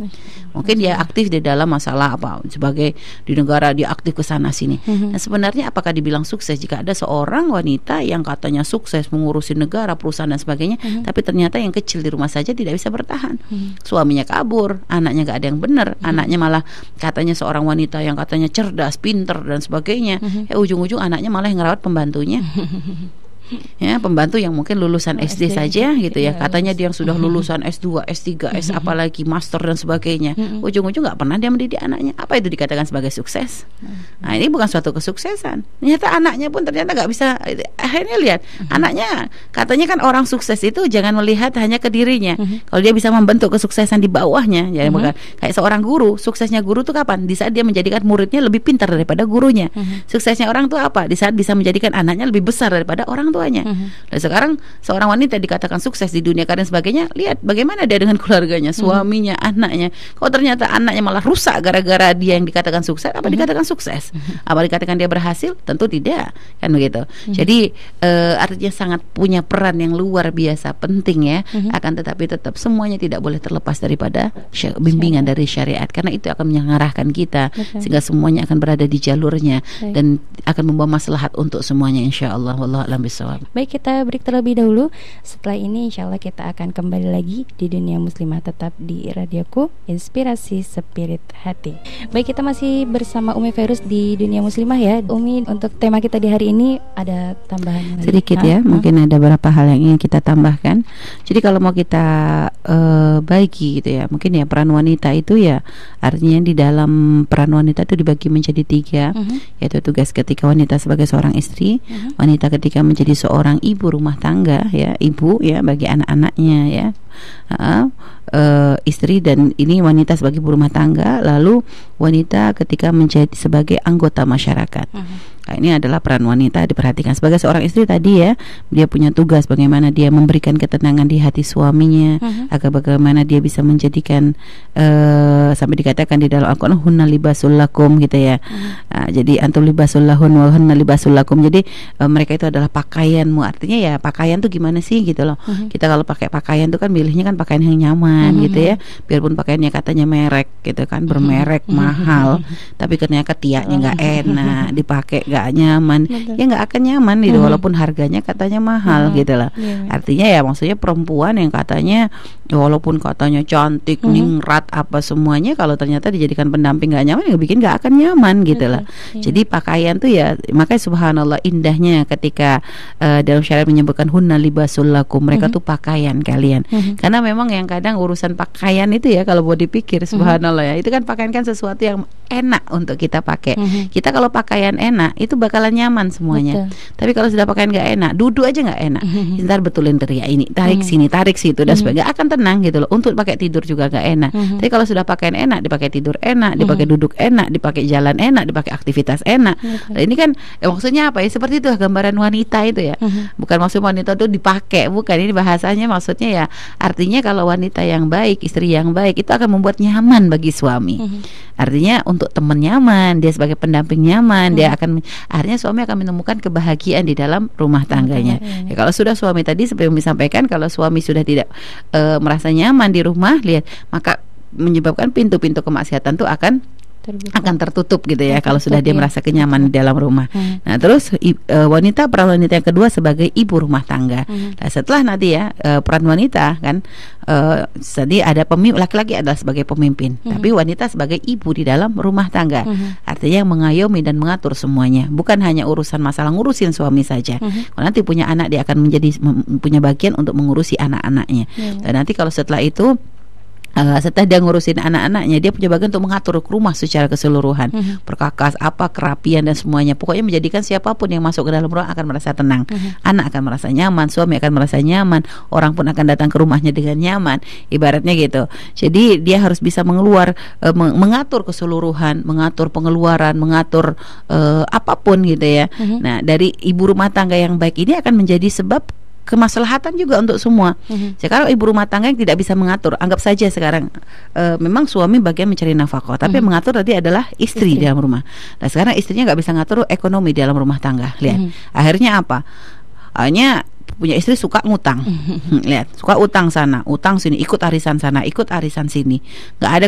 Mungkin dia aktif di dalam masalah apa sebagai di negara dia aktif ke sana sini. Hmm. Nah, sebenarnya apakah dibilang sukses jika ada seorang wanita yang katanya sukses mengurusi negara, perusahaan dan sebagainya, hmm. tapi ternyata yang kecil di rumah saja tidak bisa bertahan. Hmm. Suaminya kabur, anaknya gak ada yang benar, hmm. anaknya malah katanya seorang wanita yang katanya cerdas, pinter dan sebagainya. Hmm. Eh ujung-ujung anaknya malah yang ngerawat pembantunya. ya pembantu yang mungkin lulusan oh, SD, SD saja gitu ya iya, katanya dia yang sudah lulusan S2, S3, S apalagi master dan sebagainya ujung-ujung nggak pernah dia mendidik anaknya apa itu dikatakan sebagai sukses nah ini bukan suatu kesuksesan ternyata anaknya pun ternyata nggak bisa akhirnya lihat anaknya katanya kan orang sukses itu jangan melihat hanya ke dirinya kalau dia bisa membentuk kesuksesan di bawahnya ya bukan kayak seorang guru suksesnya guru tuh kapan di saat dia menjadikan muridnya lebih pintar daripada gurunya suksesnya orang tuh apa di saat bisa menjadikan anaknya lebih besar daripada orang tua tuanya. Mm -hmm. Nah, sekarang seorang wanita dikatakan sukses di dunia karir sebagainya, lihat bagaimana dia dengan keluarganya, mhm. suaminya, mm -hmm. anaknya. Kok ternyata anaknya malah rusak gara-gara dia yang dikatakan sukses, apa mm -hmm. dikatakan sukses? Mm -hmm. Apa dikatakan dia berhasil? Tentu tidak, kan begitu. Mm -hmm. Jadi e, artinya sangat punya peran yang luar biasa penting ya. Mm -hmm. Akan tetapi tetap semuanya tidak boleh terlepas daripada bimbingan dari syariat karena itu akan mengarahkan kita okay. sehingga semuanya akan berada di jalurnya okay. dan akan membawa maslahat untuk semuanya insyaallah wallahu a'lam Baik, kita break terlebih dahulu. Setelah ini insya Allah kita akan kembali lagi di dunia muslimah tetap di radioku Inspirasi Spirit Hati. Baik, kita masih bersama Umi Ferus di dunia muslimah ya. Umi, untuk tema kita di hari ini ada tambahan Sedikit ya, Ha? mungkin ada beberapa hal yang ingin kita tambahkan. Jadi kalau mau kita uh, eh, bagi gitu ya, mungkin ya peran wanita itu ya artinya di dalam peran wanita itu dibagi menjadi tiga, uh mm-hmm. -huh. yaitu tugas ketika wanita sebagai seorang istri, uh mm-hmm. -huh. wanita ketika menjadi seorang ibu rumah tangga ya ibu ya bagi anak-anaknya ya uh, uh, istri dan ini wanita sebagai rumah tangga lalu wanita ketika menjadi sebagai anggota masyarakat uh mhm. -huh. nah, ini adalah peran wanita diperhatikan sebagai seorang istri tadi ya dia punya tugas bagaimana dia memberikan ketenangan di hati suaminya uh mhm. -huh. agar bagaimana dia bisa menjadikan uh, sampai dikatakan di dalam Al-Quran hunna libasul lakum gitu ya uh mhm. -huh. nah, jadi antum libasul lahun wa hunna libasul lakum jadi uh, mereka itu adalah pakaianmu artinya ya pakaian tuh gimana sih gitu loh uh -huh. kita kalau pakai pakaian tuh kan pilihnya kan pakaian yang nyaman gitu mm-hmm. gitu ya biarpun pakaiannya katanya merek gitu kan bermerek mm-hmm. mahal mm-hmm. tapi ternyata ketiaknya nggak oh. enak dipakai nggak nyaman Betul. ya nggak akan nyaman gitu mm-hmm. walaupun harganya katanya mahal mm-hmm. gitu lah yeah. Iya. artinya ya maksudnya perempuan yang katanya ya walaupun katanya cantik mm-hmm. ningrat apa semuanya kalau ternyata dijadikan pendamping nggak nyaman ya bikin nggak akan nyaman gitu lah hmm iya. jadi pakaian tuh ya makanya subhanallah indahnya ketika uh, dalam syariat menyebutkan hunna libasul lakum mereka mm-hmm. tuh pakaian kalian mm-hmm. Hmm. Karena memang yang kadang urusan pakaian itu ya kalau mau dipikir hmm. subhanallah ya. Itu kan pakaian kan sesuatu yang enak untuk kita pakai. Mm -hmm. Kita kalau pakaian enak itu bakalan nyaman semuanya. Betul. Tapi kalau sudah pakaian nggak enak, duduk aja nggak enak. Mm -hmm. Ntar betulin dari ini, tarik mm -hmm. sini, tarik situ dan mm-hmm. sebagainya akan tenang gitu loh. Untuk pakai tidur juga nggak enak. Mm -hmm. Tapi kalau sudah pakaian enak, dipakai tidur enak, dipakai mm -hmm. duduk enak, dipakai jalan enak, dipakai aktivitas enak. Mm -hmm. Ini kan ya, maksudnya apa ya? Seperti itu gambaran wanita itu ya. Mm -hmm. Bukan maksud wanita itu dipakai, bukan ini bahasanya maksudnya ya artinya kalau wanita yang baik, istri yang baik itu akan membuat nyaman bagi suami. Mm -hmm artinya untuk temen nyaman dia sebagai pendamping nyaman hmm. dia akan akhirnya suami akan menemukan kebahagiaan di dalam rumah tangganya hmm. ya, kalau sudah suami tadi seperti yang disampaikan kalau suami sudah tidak e, merasa nyaman di rumah lihat maka menyebabkan pintu-pintu kemaksiatan itu akan terbuka. akan tertutup gitu ya tertutup, kalau sudah dia iya. merasa kenyaman di dalam rumah. Hmm. Nah terus i, e, wanita peran wanita yang kedua sebagai ibu rumah tangga. Hmm. Nah setelah nanti ya e, peran wanita kan e, ada pemimpin laki-laki adalah sebagai pemimpin, hmm. tapi wanita sebagai ibu di dalam rumah tangga. Hmm. Artinya yang mengayomi dan mengatur semuanya, bukan hanya urusan masalah ngurusin suami saja. Hmm. Kalau nanti punya anak dia akan menjadi punya bagian untuk mengurusi anak-anaknya. Hmm. nanti kalau setelah itu uh, setelah dia ngurusin anak-anaknya dia punya bagian untuk mengatur rumah secara keseluruhan mm-hmm. perkakas apa kerapian dan semuanya pokoknya menjadikan siapapun yang masuk ke dalam rumah akan merasa tenang mm-hmm. anak akan merasa nyaman suami akan merasa nyaman orang pun akan datang ke rumahnya dengan nyaman ibaratnya gitu jadi dia harus bisa mengeluar uh, mengatur keseluruhan mengatur pengeluaran mengatur uh, apapun gitu ya mm-hmm. nah dari ibu rumah tangga yang baik ini akan menjadi sebab kemaslahatan juga untuk semua. Mm-hmm. Sekarang ibu rumah tangga yang tidak bisa mengatur, anggap saja sekarang e, memang suami bagian mencari nafkah, tapi mm-hmm. mengatur tadi adalah istri, istri dalam rumah. Nah sekarang istrinya nggak bisa ngatur ekonomi dalam rumah tangga. Lihat, mm-hmm. akhirnya apa? Hanya punya istri suka ngutang mm-hmm. hmm, lihat suka utang sana utang sini ikut arisan sana ikut arisan sini nggak ada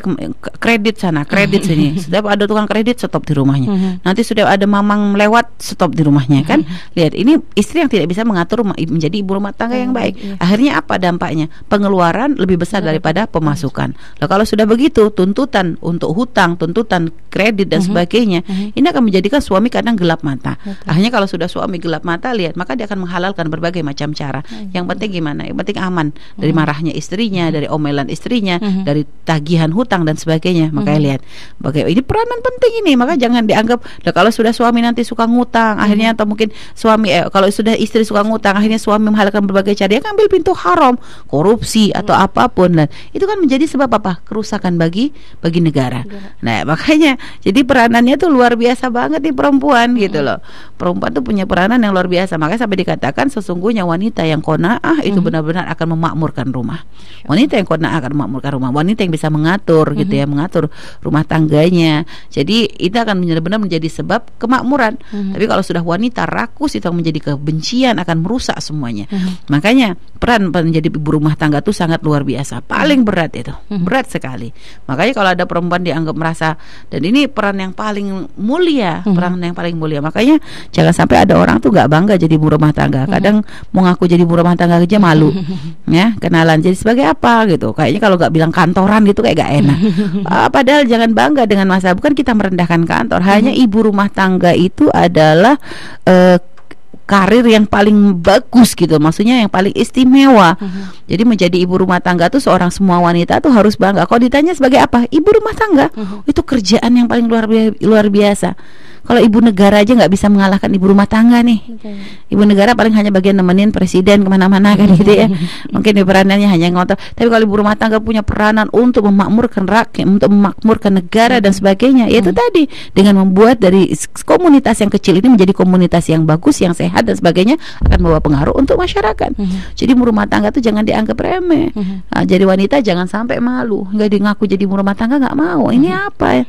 kredit sana kredit mm-hmm. sini sudah ada tukang kredit stop di rumahnya mm-hmm. nanti sudah ada mamang lewat stop di rumahnya kan lihat ini istri yang tidak bisa mengatur menjadi ibu rumah tangga yang baik iya. akhirnya apa dampaknya pengeluaran lebih besar daripada pemasukan Lalu kalau sudah begitu tuntutan untuk hutang tuntutan kredit dan sebagainya ini akan menjadikan suami kadang gelap mata akhirnya kalau sudah suami gelap mata lihat maka dia akan menghalalkan berbagai macam macam cara. Hmm. Yang penting gimana? Yang penting aman dari hmm. marahnya istrinya, hmm. dari omelan istrinya, hmm. dari tagihan hutang dan sebagainya. Makanya hmm. lihat, bagai ini peranan penting ini. Maka jangan dianggap kalau sudah suami nanti suka ngutang, hmm. akhirnya atau mungkin suami eh, kalau sudah istri suka ngutang, akhirnya suami menghalalkan berbagai cara. Dia kan pintu haram, korupsi hmm. atau apapun dan itu kan menjadi sebab apa? Kerusakan bagi bagi negara. Nah, makanya jadi peranannya tuh luar biasa banget nih perempuan gitu hmm. gitu loh. Perempuan tuh punya peranan yang luar biasa. Makanya sampai dikatakan sesungguhnya punya wanita yang konaah itu mm-hmm. benar-benar akan memakmurkan rumah. Ya. Wanita yang konaah akan memakmurkan rumah. Wanita yang bisa mengatur mm-hmm. gitu mhm. ya, mengatur rumah tangganya. Jadi itu akan benar-benar menjadi sebab kemakmuran. Mm-hmm. Tapi kalau sudah wanita rakus itu menjadi kebencian, akan merusak semuanya. Mm-hmm. Makanya peran menjadi ibu rumah tangga itu sangat luar biasa, paling mhm. berat itu, mm-hmm. berat sekali. Makanya kalau ada perempuan dianggap merasa dan ini peran yang paling mulia, mm-hmm. peran yang paling mulia. Makanya jangan sampai ada orang tuh gak bangga jadi ibu rumah tangga. Mhm. Kadang mm-hmm mau ngaku jadi ibu rumah tangga aja malu ya kenalan jadi sebagai apa gitu kayaknya kalau nggak bilang kantoran gitu kayak gak enak uh, padahal jangan bangga dengan masa bukan kita merendahkan kantor hmm. hanya ibu rumah tangga itu adalah uh, karir yang paling bagus gitu maksudnya yang paling istimewa uh jadi menjadi ibu rumah tangga tuh seorang semua wanita tuh harus bangga kalau ditanya sebagai apa ibu rumah tangga uh itu kerjaan yang paling luar biasa kalau ibu negara aja nggak bisa mengalahkan ibu rumah tangga nih okay. ibu negara paling hanya bagian nemenin presiden kemana-mana kan gitu ya mungkin peranannya hanya ngotot tapi kalau ibu rumah tangga punya peranan untuk memakmurkan rakyat untuk memakmurkan negara dan sebagainya yaitu hmm. tadi dengan membuat dari komunitas yang kecil ini menjadi komunitas yang bagus yang sehat dan sebagainya akan membawa pengaruh untuk masyarakat hmm. jadi rumah tangga tuh jangan dianggap remeh hmm. nah, jadi wanita jangan sampai malu nggak ngaku jadi ibu rumah tangga nggak mau ini hmm. apa ya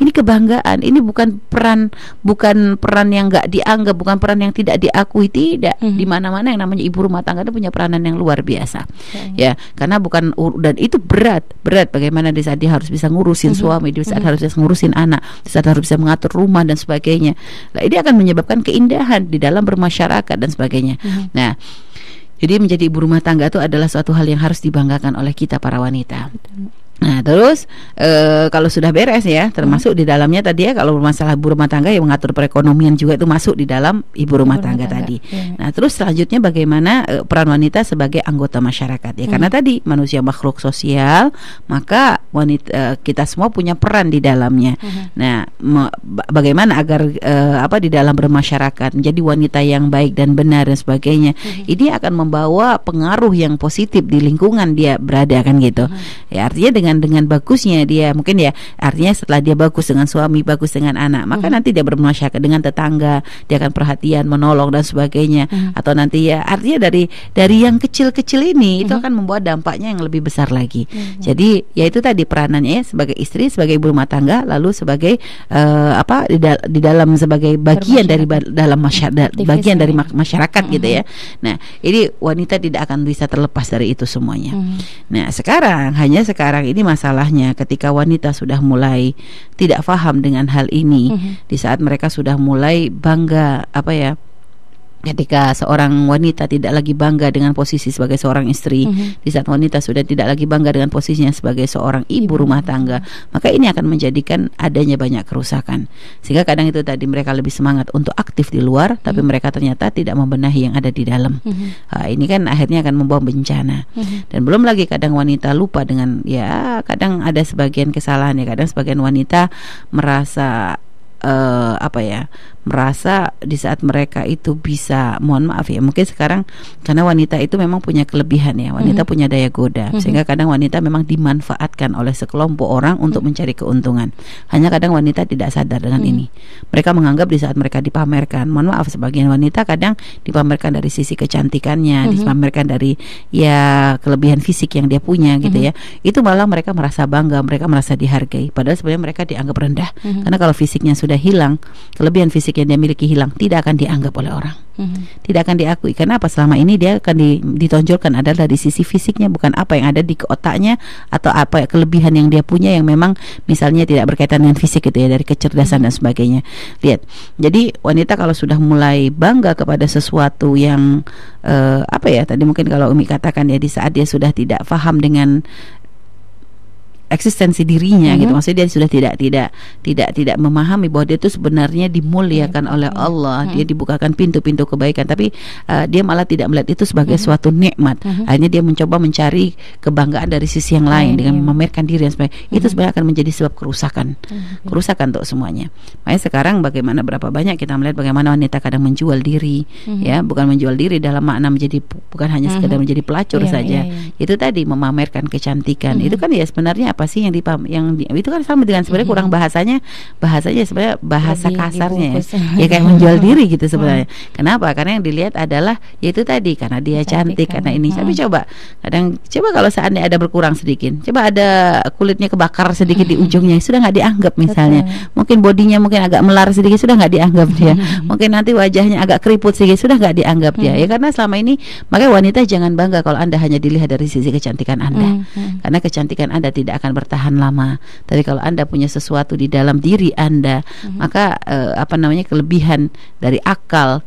ini kebanggaan ini bukan peran bukan peran yang nggak dianggap bukan peran yang tidak diakui tidak mm -hmm. di mana-mana yang namanya ibu rumah tangga itu punya peranan yang luar biasa okay. ya karena bukan dan itu berat berat bagaimana di saat dia harus bisa ngurusin mm -hmm. suami di saat mm -hmm. harus bisa ngurusin anak di saat harus bisa mengatur rumah dan sebagainya nah, ini akan menyebabkan keindahan di dalam bermasyarakat dan sebagainya mm -hmm. nah jadi menjadi ibu rumah tangga itu adalah suatu hal yang harus dibanggakan oleh kita para wanita. Nah, terus e, kalau sudah beres ya, termasuk hmm. di dalamnya tadi ya kalau masalah ibu rumah tangga ya mengatur perekonomian juga itu masuk di dalam ibu rumah, ibu tangga, tangga tadi. Ya. Nah, terus selanjutnya bagaimana e, peran wanita sebagai anggota masyarakat ya? Hmm. Karena tadi manusia makhluk sosial, maka wanita e, kita semua punya peran di dalamnya. Hmm. Nah, me, bagaimana agar e, apa di dalam bermasyarakat menjadi wanita yang baik dan benar dan sebagainya. Hmm. Ini akan membawa pengaruh yang positif di lingkungan dia berada kan gitu. Hmm. Ya, artinya dengan dengan dengan bagusnya dia mungkin ya artinya setelah dia bagus dengan suami bagus dengan anak maka hmm nanti dia bermasyarakat dengan tetangga dia akan perhatian menolong dan sebagainya hmm atau nanti ya artinya dari dari yang kecil-kecil ini hmm itu akan membuat dampaknya yang lebih besar lagi hmm jadi ya itu tadi peranannya ya sebagai istri sebagai ibu rumah tangga lalu sebagai uh, apa di, da- di dalam sebagai bagian dari ba- dalam masyarakat hmm. bagian dari masyarakat hmm gitu ya hmm. nah ini wanita tidak akan bisa terlepas dari itu semuanya hmm nah sekarang hanya sekarang ini masalahnya ketika wanita sudah mulai tidak paham dengan hal ini mm -hmm. di saat mereka sudah mulai bangga apa ya ketika seorang wanita tidak lagi bangga dengan posisi sebagai seorang istri, mm -hmm. di saat wanita sudah tidak lagi bangga dengan posisinya sebagai seorang ibu, rumah tangga, maka ini akan menjadikan adanya banyak kerusakan. Sehingga kadang itu tadi mereka lebih semangat untuk aktif di luar, mm -hmm. tapi mhm. mereka ternyata tidak membenahi yang ada di dalam. Mm -hmm. nah, ini kan akhirnya akan membawa bencana. Mm -hmm. Dan belum lagi kadang wanita lupa dengan ya kadang ada sebagian kesalahan ya, kadang sebagian wanita merasa uh, apa ya merasa di saat mereka itu bisa mohon maaf ya mungkin sekarang karena wanita itu memang punya kelebihan ya wanita mm -hmm. punya daya goda mm -hmm. sehingga kadang wanita memang dimanfaatkan oleh sekelompok orang untuk mm -hmm. mencari keuntungan hanya kadang wanita tidak sadar dengan mm -hmm. ini mereka menganggap di saat mereka dipamerkan mohon maaf sebagian wanita kadang dipamerkan dari sisi kecantikannya mm -hmm. dipamerkan dari ya kelebihan fisik yang dia punya gitu mm -hmm. ya itu malah mereka merasa bangga mereka merasa dihargai padahal sebenarnya mereka dianggap rendah mm -hmm. karena kalau fisiknya sudah sudah hilang, kelebihan fisik yang dia miliki hilang, tidak akan dianggap oleh orang. Mm-hmm. Tidak akan diakui. Karena apa? Selama ini dia akan di, ditonjolkan adalah dari sisi fisiknya, bukan apa yang ada di otaknya atau apa kelebihan yang dia punya yang memang misalnya tidak berkaitan dengan fisik gitu ya, dari kecerdasan mm-hmm. dan sebagainya. Lihat. Jadi wanita kalau sudah mulai bangga kepada sesuatu yang uh, apa ya? Tadi mungkin kalau Umi katakan ya di saat dia sudah tidak faham dengan eksistensi dirinya mm -hmm. gitu mhm. maksudnya dia sudah tidak tidak tidak tidak memahami bahwa dia itu sebenarnya dimuliakan mm -hmm. oleh Allah mm -hmm. dia dibukakan pintu-pintu kebaikan tapi uh, dia malah tidak melihat itu sebagai mm -hmm. suatu nikmat mm -hmm. hanya dia mencoba mencari kebanggaan dari sisi yang lain mm -hmm. dengan iya. memamerkan diri dan mm -hmm. itu mhm. sebenarnya akan menjadi sebab kerusakan mm -hmm. kerusakan untuk semuanya makanya sekarang bagaimana berapa banyak kita melihat bagaimana wanita kadang menjual diri mm -hmm. ya bukan menjual diri dalam makna menjadi bukan hanya sekedar mm -hmm. menjadi pelacur yeah, saja yeah, yeah. itu tadi memamerkan kecantikan mm -hmm. itu kan ya sebenarnya apa apa sih yang dipaham yang di, itu kan sama dengan sebenarnya kurang mm-hmm. bahasanya bahasanya sebenarnya bahasa Lebih gitu kasarnya ya. ya. kayak menjual diri gitu sebenarnya. Mm-hmm. Kenapa? Karena yang dilihat adalah yaitu tadi karena dia cantik, cantik karena kan? ini. Tapi mm-hmm. coba kadang coba kalau seandainya ada berkurang sedikit, coba ada kulitnya kebakar sedikit di ujungnya sudah nggak dianggap misalnya. Mungkin bodinya mungkin agak melar sedikit sudah nggak dianggap dia. Mungkin nanti wajahnya agak keriput sedikit sudah nggak dianggap dia. Ya karena selama ini makanya wanita jangan bangga kalau Anda hanya dilihat dari sisi kecantikan Anda. Karena kecantikan Anda tidak akan bertahan lama. Tapi kalau Anda punya sesuatu di dalam diri Anda, mm -hmm. maka uh, apa namanya kelebihan dari akal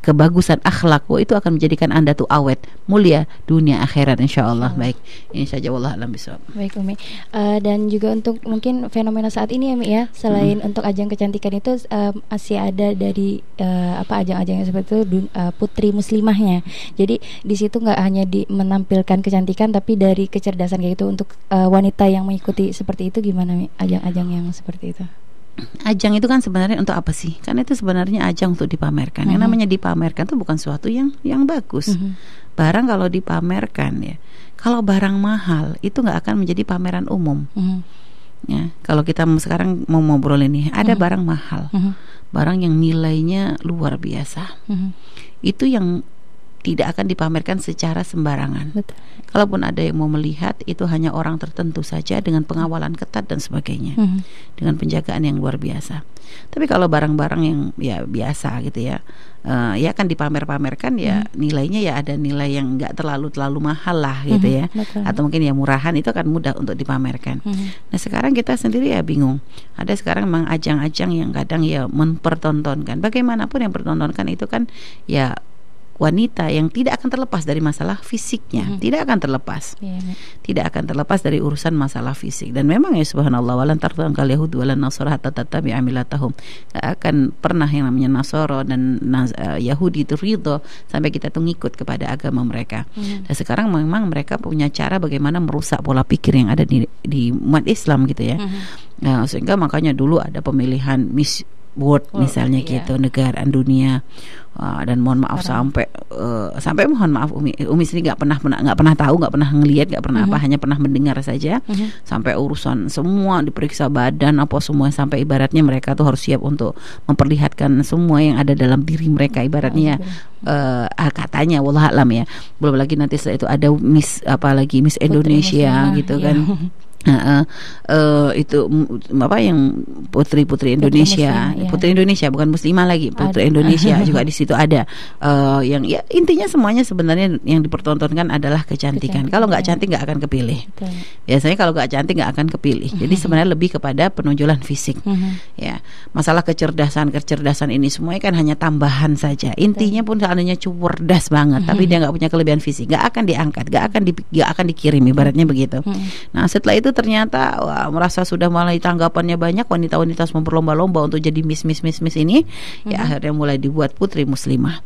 kebagusan akhlak oh, itu akan menjadikan anda tuh awet mulia dunia akhirat insya Allah baik ini saja Allah alam bisawab baik Umi uh, dan juga untuk mungkin fenomena saat ini ya Mi ya selain hmm. untuk ajang kecantikan itu uh, masih ada dari uh, apa ajang-ajangnya seperti itu dun, uh, putri muslimahnya jadi di situ nggak hanya di menampilkan kecantikan tapi dari kecerdasan kayak gitu untuk uh, wanita yang mengikuti seperti itu gimana ajang-ajang yang seperti itu ajang itu kan sebenarnya untuk apa sih? Kan itu sebenarnya ajang untuk dipamerkan. Yang mm-hmm. namanya dipamerkan itu bukan suatu yang yang bagus. Mm-hmm. Barang kalau dipamerkan ya, kalau barang mahal itu nggak akan menjadi pameran umum. Mm-hmm. Ya, kalau kita sekarang mau ngobrol ini, ada barang mahal, barang yang nilainya luar biasa. Itu yang tidak akan dipamerkan secara sembarangan. Betul. Kalaupun ada yang mau melihat, itu hanya orang tertentu saja dengan pengawalan ketat dan sebagainya, mm -hmm. dengan penjagaan yang luar biasa. Tapi kalau barang-barang yang ya biasa gitu ya, uh, ya akan dipamer-pamerkan ya -hmm. nilainya ya ada nilai yang nggak terlalu terlalu mahal lah gitu mhm, ya, Betul. atau mungkin ya murahan itu akan mudah untuk dipamerkan. -hmm. Nah sekarang kita sendiri ya bingung. Ada sekarang memang ajang-ajang yang kadang ya mempertontonkan. Bagaimanapun yang pertontonkan itu kan ya wanita yang tidak akan terlepas dari masalah fisiknya, hmm. tidak akan terlepas. Yeah. Tidak akan terlepas dari urusan masalah fisik. Dan memang ya subhanallah walan tartangkal yahud walan tata hatta tatabi amilatahum. Gak akan pernah yang namanya Nasoro dan uh, Yahudi itu ridho sampai kita tuh ngikut kepada agama mereka. Hmm. Dan sekarang memang mereka punya cara bagaimana merusak pola pikir yang ada di di umat Islam gitu ya. Hmm. Nah, sehingga makanya dulu ada pemilihan Miss World misalnya iya. gitu negaraan dunia uh, dan mohon maaf Orang. sampai uh, sampai mohon maaf umi umi sendiri nggak pernah nggak pernah tahu nggak pernah ngelihat nggak pernah mm-hmm. apa mhm. hanya pernah mendengar saja mm-hmm. sampai urusan semua diperiksa badan apa semua sampai ibaratnya mereka tuh harus siap untuk memperlihatkan semua yang ada dalam diri mereka oh, ibaratnya mm uh, katanya wallah alam ya belum lagi nanti setelah itu ada Miss apalagi Miss Indonesia Indonesia gitu kan iya. Uh, uh, itu apa yang putri putri Indonesia iya. putri, Muslim, ya. Indonesia bukan muslimah lagi putri ada. Indonesia juga di situ ada uh, yang ya intinya semuanya sebenarnya yang dipertontonkan adalah kecantikan, kecantikan kalau nggak iya. cantik nggak akan kepilih Betul. biasanya kalau nggak cantik nggak akan kepilih jadi mm-hmm. sebenarnya lebih kepada penonjolan fisik mm-hmm. ya masalah kecerdasan kecerdasan ini semuanya kan hanya tambahan saja intinya pun seandainya cerdas banget tapi mm-hmm. dia nggak punya kelebihan fisik nggak akan diangkat nggak akan di, gak akan dikirim ibaratnya begitu nah setelah itu itu ternyata wah, merasa sudah mulai tanggapannya banyak wanita-wanita memperlomba lomba untuk jadi miss miss miss miss ini mm -hmm. ya mm-hmm. akhirnya mulai dibuat putri muslimah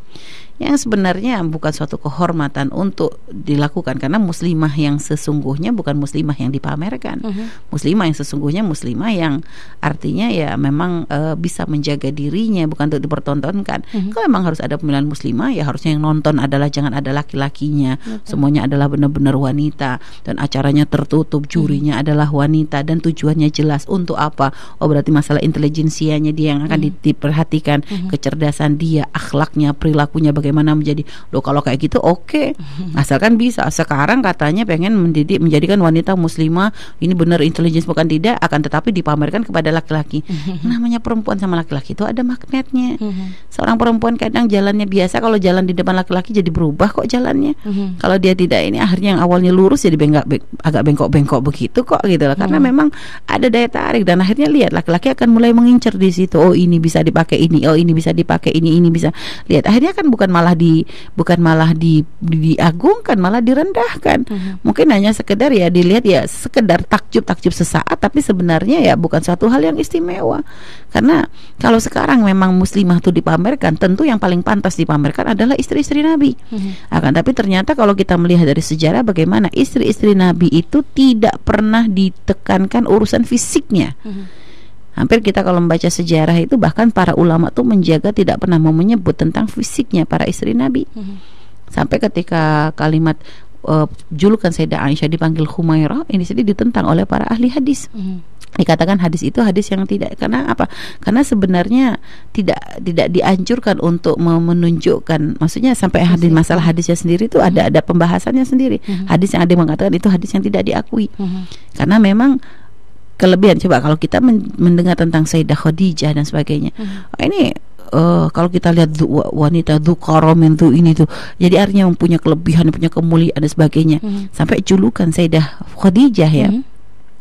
yang sebenarnya bukan suatu kehormatan untuk dilakukan karena muslimah yang sesungguhnya bukan muslimah yang dipamerkan. Uh mhm. -huh. Muslimah yang sesungguhnya muslimah yang artinya ya memang uh, bisa menjaga dirinya bukan untuk dipertontonkan. Uh mhm. -huh. Kalau memang harus ada pemilihan muslimah ya harusnya yang nonton adalah jangan ada laki-lakinya. Uh -huh. Semuanya adalah benar-benar wanita dan acaranya tertutup, mhm. jurinya uh -huh. adalah wanita dan tujuannya jelas untuk apa? Oh berarti masalah intelijensianya dia yang akan uh -huh. diperhatikan, uh -huh. kecerdasan dia, akhlaknya, perilakunya bagaimana menjadi lo kalau kayak gitu oke okay. asalkan bisa sekarang katanya pengen mendidik menjadikan wanita muslimah ini benar intelligence bukan tidak akan tetapi dipamerkan kepada laki-laki namanya perempuan sama laki-laki itu ada magnetnya mhm. seorang perempuan kadang jalannya biasa kalau jalan di depan laki-laki jadi berubah kok jalannya mhm. kalau dia tidak ini akhirnya yang awalnya lurus jadi bengkak agak bengkok-bengkok begitu kok gitu loh karena mhm. memang ada daya tarik dan akhirnya lihat laki-laki akan mulai mengincar di situ oh ini bisa dipakai ini oh ini bisa dipakai ini ini bisa lihat akhirnya kan bukan malah di bukan malah di, di diagungkan malah direndahkan. Hmm. Mungkin hanya sekedar ya dilihat ya sekedar takjub-takjub sesaat tapi sebenarnya ya bukan suatu hal yang istimewa. Karena kalau sekarang memang muslimah itu dipamerkan, tentu yang paling pantas dipamerkan adalah istri-istri Nabi. Hmm. Akan tapi ternyata kalau kita melihat dari sejarah bagaimana istri-istri Nabi itu tidak pernah ditekankan urusan fisiknya. Hmm Hampir kita kalau membaca sejarah itu bahkan para ulama tuh menjaga tidak pernah mau menyebut tentang fisiknya para istri Nabi. Hmm. Sampai ketika kalimat uh, julukan Sayyidah Aisyah dipanggil Humairah ini sendiri ditentang oleh para ahli hadis. Hmm dikatakan hadis itu hadis yang tidak karena apa karena sebenarnya tidak tidak dianjurkan untuk menunjukkan maksudnya sampai hadis masalah hadisnya sendiri itu ada mm-hmm. ada pembahasannya sendiri mm-hmm. hadis yang ada yang mengatakan itu hadis yang tidak diakui mm-hmm. karena memang kelebihan coba kalau kita mendengar tentang Sayyidah Khadijah dan sebagainya hmm. ini uh, kalau kita lihat du, wanita du itu ini tuh jadi artinya mempunyai kelebihan punya kemuliaan dan sebagainya hmm. sampai julukan Sayyidah Khadijah ya hmm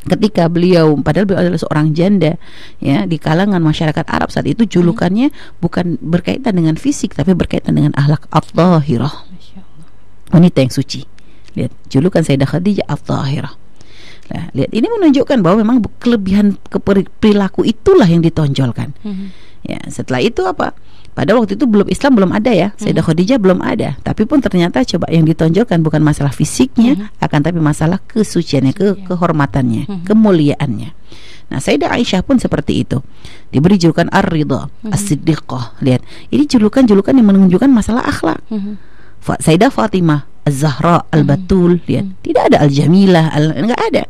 ketika beliau padahal beliau adalah seorang janda ya di kalangan masyarakat Arab saat itu julukannya hmm. bukan berkaitan dengan fisik tapi berkaitan dengan akhlak at wanita yang suci lihat julukan Sayyidah Khadijah at Nah, lihat ini menunjukkan bahwa memang kelebihan perilaku itulah yang ditonjolkan. hmm Ya, setelah itu apa? Pada waktu itu belum Islam belum ada ya. Mm-hmm. Sayyidah mhm. Khadijah belum ada. Tapi pun ternyata coba yang ditonjolkan bukan masalah fisiknya, hmm akan tapi masalah kesuciannya, ke kehormatannya, hmm kemuliaannya. Nah, Sayyidah Aisyah pun seperti itu. Diberi julukan Ar-Ridha, mm As-Siddiqah. Lihat, ini julukan-julukan yang menunjukkan masalah akhlak. Mm-hmm. Sayyidah Fatimah Az-Zahra, Al-Batul, hmm. lihat. Mm-hmm. Tidak ada Al-Jamilah, al enggak ada.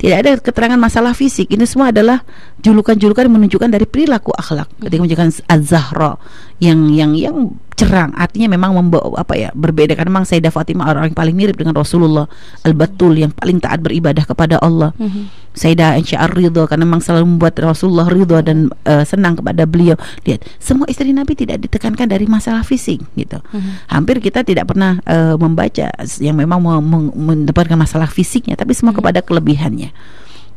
Tidak ada keterangan masalah fisik. Ini semua adalah julukan-julukan menunjukkan dari perilaku akhlak. Ketika mm-hmm. menunjukkan Az-Zahra yang yang yang cerang artinya memang membawa apa ya berbeda karena memang Sayyidah Fatimah orang, orang yang paling mirip dengan Rasulullah al-batul yang paling taat beribadah kepada Allah mm-hmm. Sayyidah Aisyah ridho karena memang selalu membuat Rasulullah ridho dan uh, senang kepada beliau lihat semua istri Nabi tidak ditekankan dari masalah fisik gitu mm-hmm. hampir kita tidak pernah uh, membaca yang memang mendapatkan masalah fisiknya tapi semua mm-hmm. kepada kelebihannya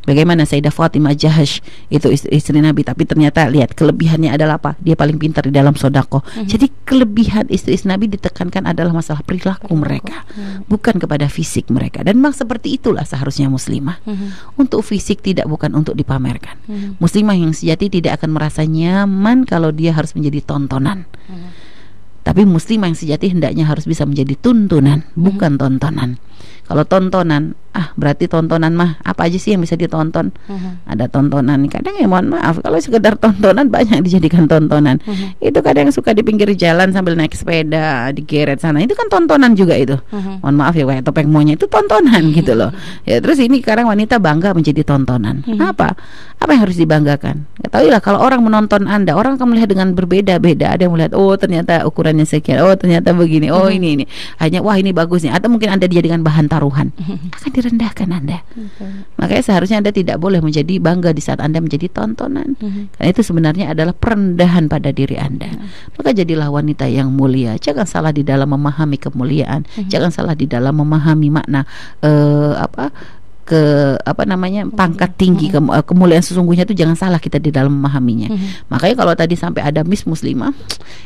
Bagaimana Sayyidah Fatimah Jahash itu istri, istri Nabi tapi ternyata lihat kelebihannya adalah apa? Dia paling pintar di dalam sodako. Mm -hmm. Jadi kelebihan istri-istri Nabi ditekankan adalah masalah perilaku, perilaku. mereka, mm -hmm. bukan kepada fisik mereka. Dan memang seperti itulah seharusnya muslimah. Mm -hmm. Untuk fisik tidak bukan untuk dipamerkan. Mm -hmm. Muslimah yang sejati tidak akan merasa nyaman kalau dia harus menjadi tontonan. Mm -hmm. Tapi muslimah yang sejati hendaknya harus bisa menjadi tuntunan, mm -hmm. bukan tontonan. Kalau tontonan, ah berarti tontonan mah apa aja sih yang bisa ditonton? Uh-huh. Ada tontonan. Kadang ya mohon maaf kalau sekedar tontonan banyak dijadikan tontonan. Uh-huh. Itu kadang suka di pinggir jalan sambil naik sepeda, digeret sana. Itu kan tontonan juga itu. Uh-huh. Mohon maaf ya kayak topeng monyet itu tontonan gitu loh. Ya terus ini sekarang wanita bangga menjadi tontonan. Uh-huh. Apa? Apa yang harus dibanggakan? lah ya, kalau orang menonton Anda, orang akan melihat dengan berbeda-beda. Ada yang melihat, "Oh, ternyata ukurannya sekian. Oh, ternyata begini. Oh, uh-huh. ini ini." Hanya, "Wah, ini bagusnya." Atau mungkin Anda dijadikan bahan bahan taruhan akan direndahkan Anda. Makanya seharusnya Anda tidak boleh menjadi bangga di saat Anda menjadi tontonan. Mhm. Karena itu sebenarnya adalah perendahan pada diri Anda. Mhm. Maka jadilah wanita yang mulia. Jangan salah di dalam memahami kemuliaan, mhm. jangan salah di dalam memahami makna uh, apa ke apa namanya pangkat tinggi ke, eh, kemuliaan sesungguhnya itu jangan salah kita di dalam memahaminya. Mm -hmm. Makanya kalau tadi sampai ada mis muslimah,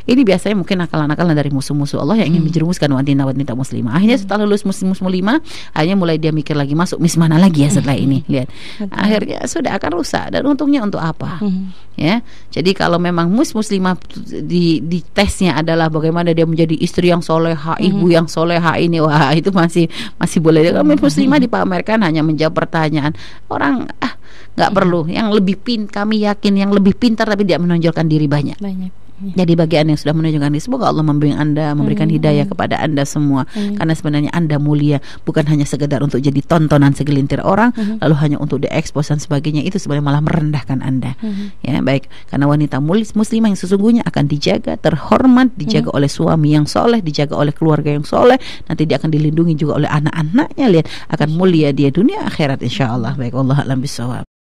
ini biasanya mungkin akal nakalan dari musuh-musuh Allah yang ingin mm. menjerumuskan wanita-wanita muslimah. Akhirnya hmm. setelah lulus muslim muslimah, akhirnya mulai dia mikir lagi masuk mis mana lagi ya setelah ini. Hmm. Lihat. Akhirnya sudah akan rusak dan untungnya untuk apa? Mm. Ya. Jadi kalau memang mus muslimah di di tesnya adalah bagaimana dia menjadi istri yang soleha, ibu hmm. yang soleha ini wah itu masih masih boleh. Kalau muslimah dipamerkan hanya menjawab pertanyaan orang ah nggak hmm. perlu yang lebih pin kami yakin yang lebih pintar tapi tidak menonjolkan diri banyak banyak Ya. Jadi bagian yang sudah menunjukkan ini semoga Allah membimbing Anda, memberikan hmm. hidayah kepada Anda semua hmm. karena sebenarnya Anda mulia bukan hanya sekedar untuk jadi tontonan segelintir orang hmm. lalu hanya untuk diekspos dan sebagainya itu sebenarnya malah merendahkan Anda. Hmm. Ya, baik karena wanita muslimah yang sesungguhnya akan dijaga, terhormat, dijaga hmm. oleh suami yang soleh, dijaga oleh keluarga yang soleh, nanti dia akan dilindungi juga oleh anak-anaknya lihat akan mulia dia dunia akhirat insyaallah. Baik Allah alam bisawab.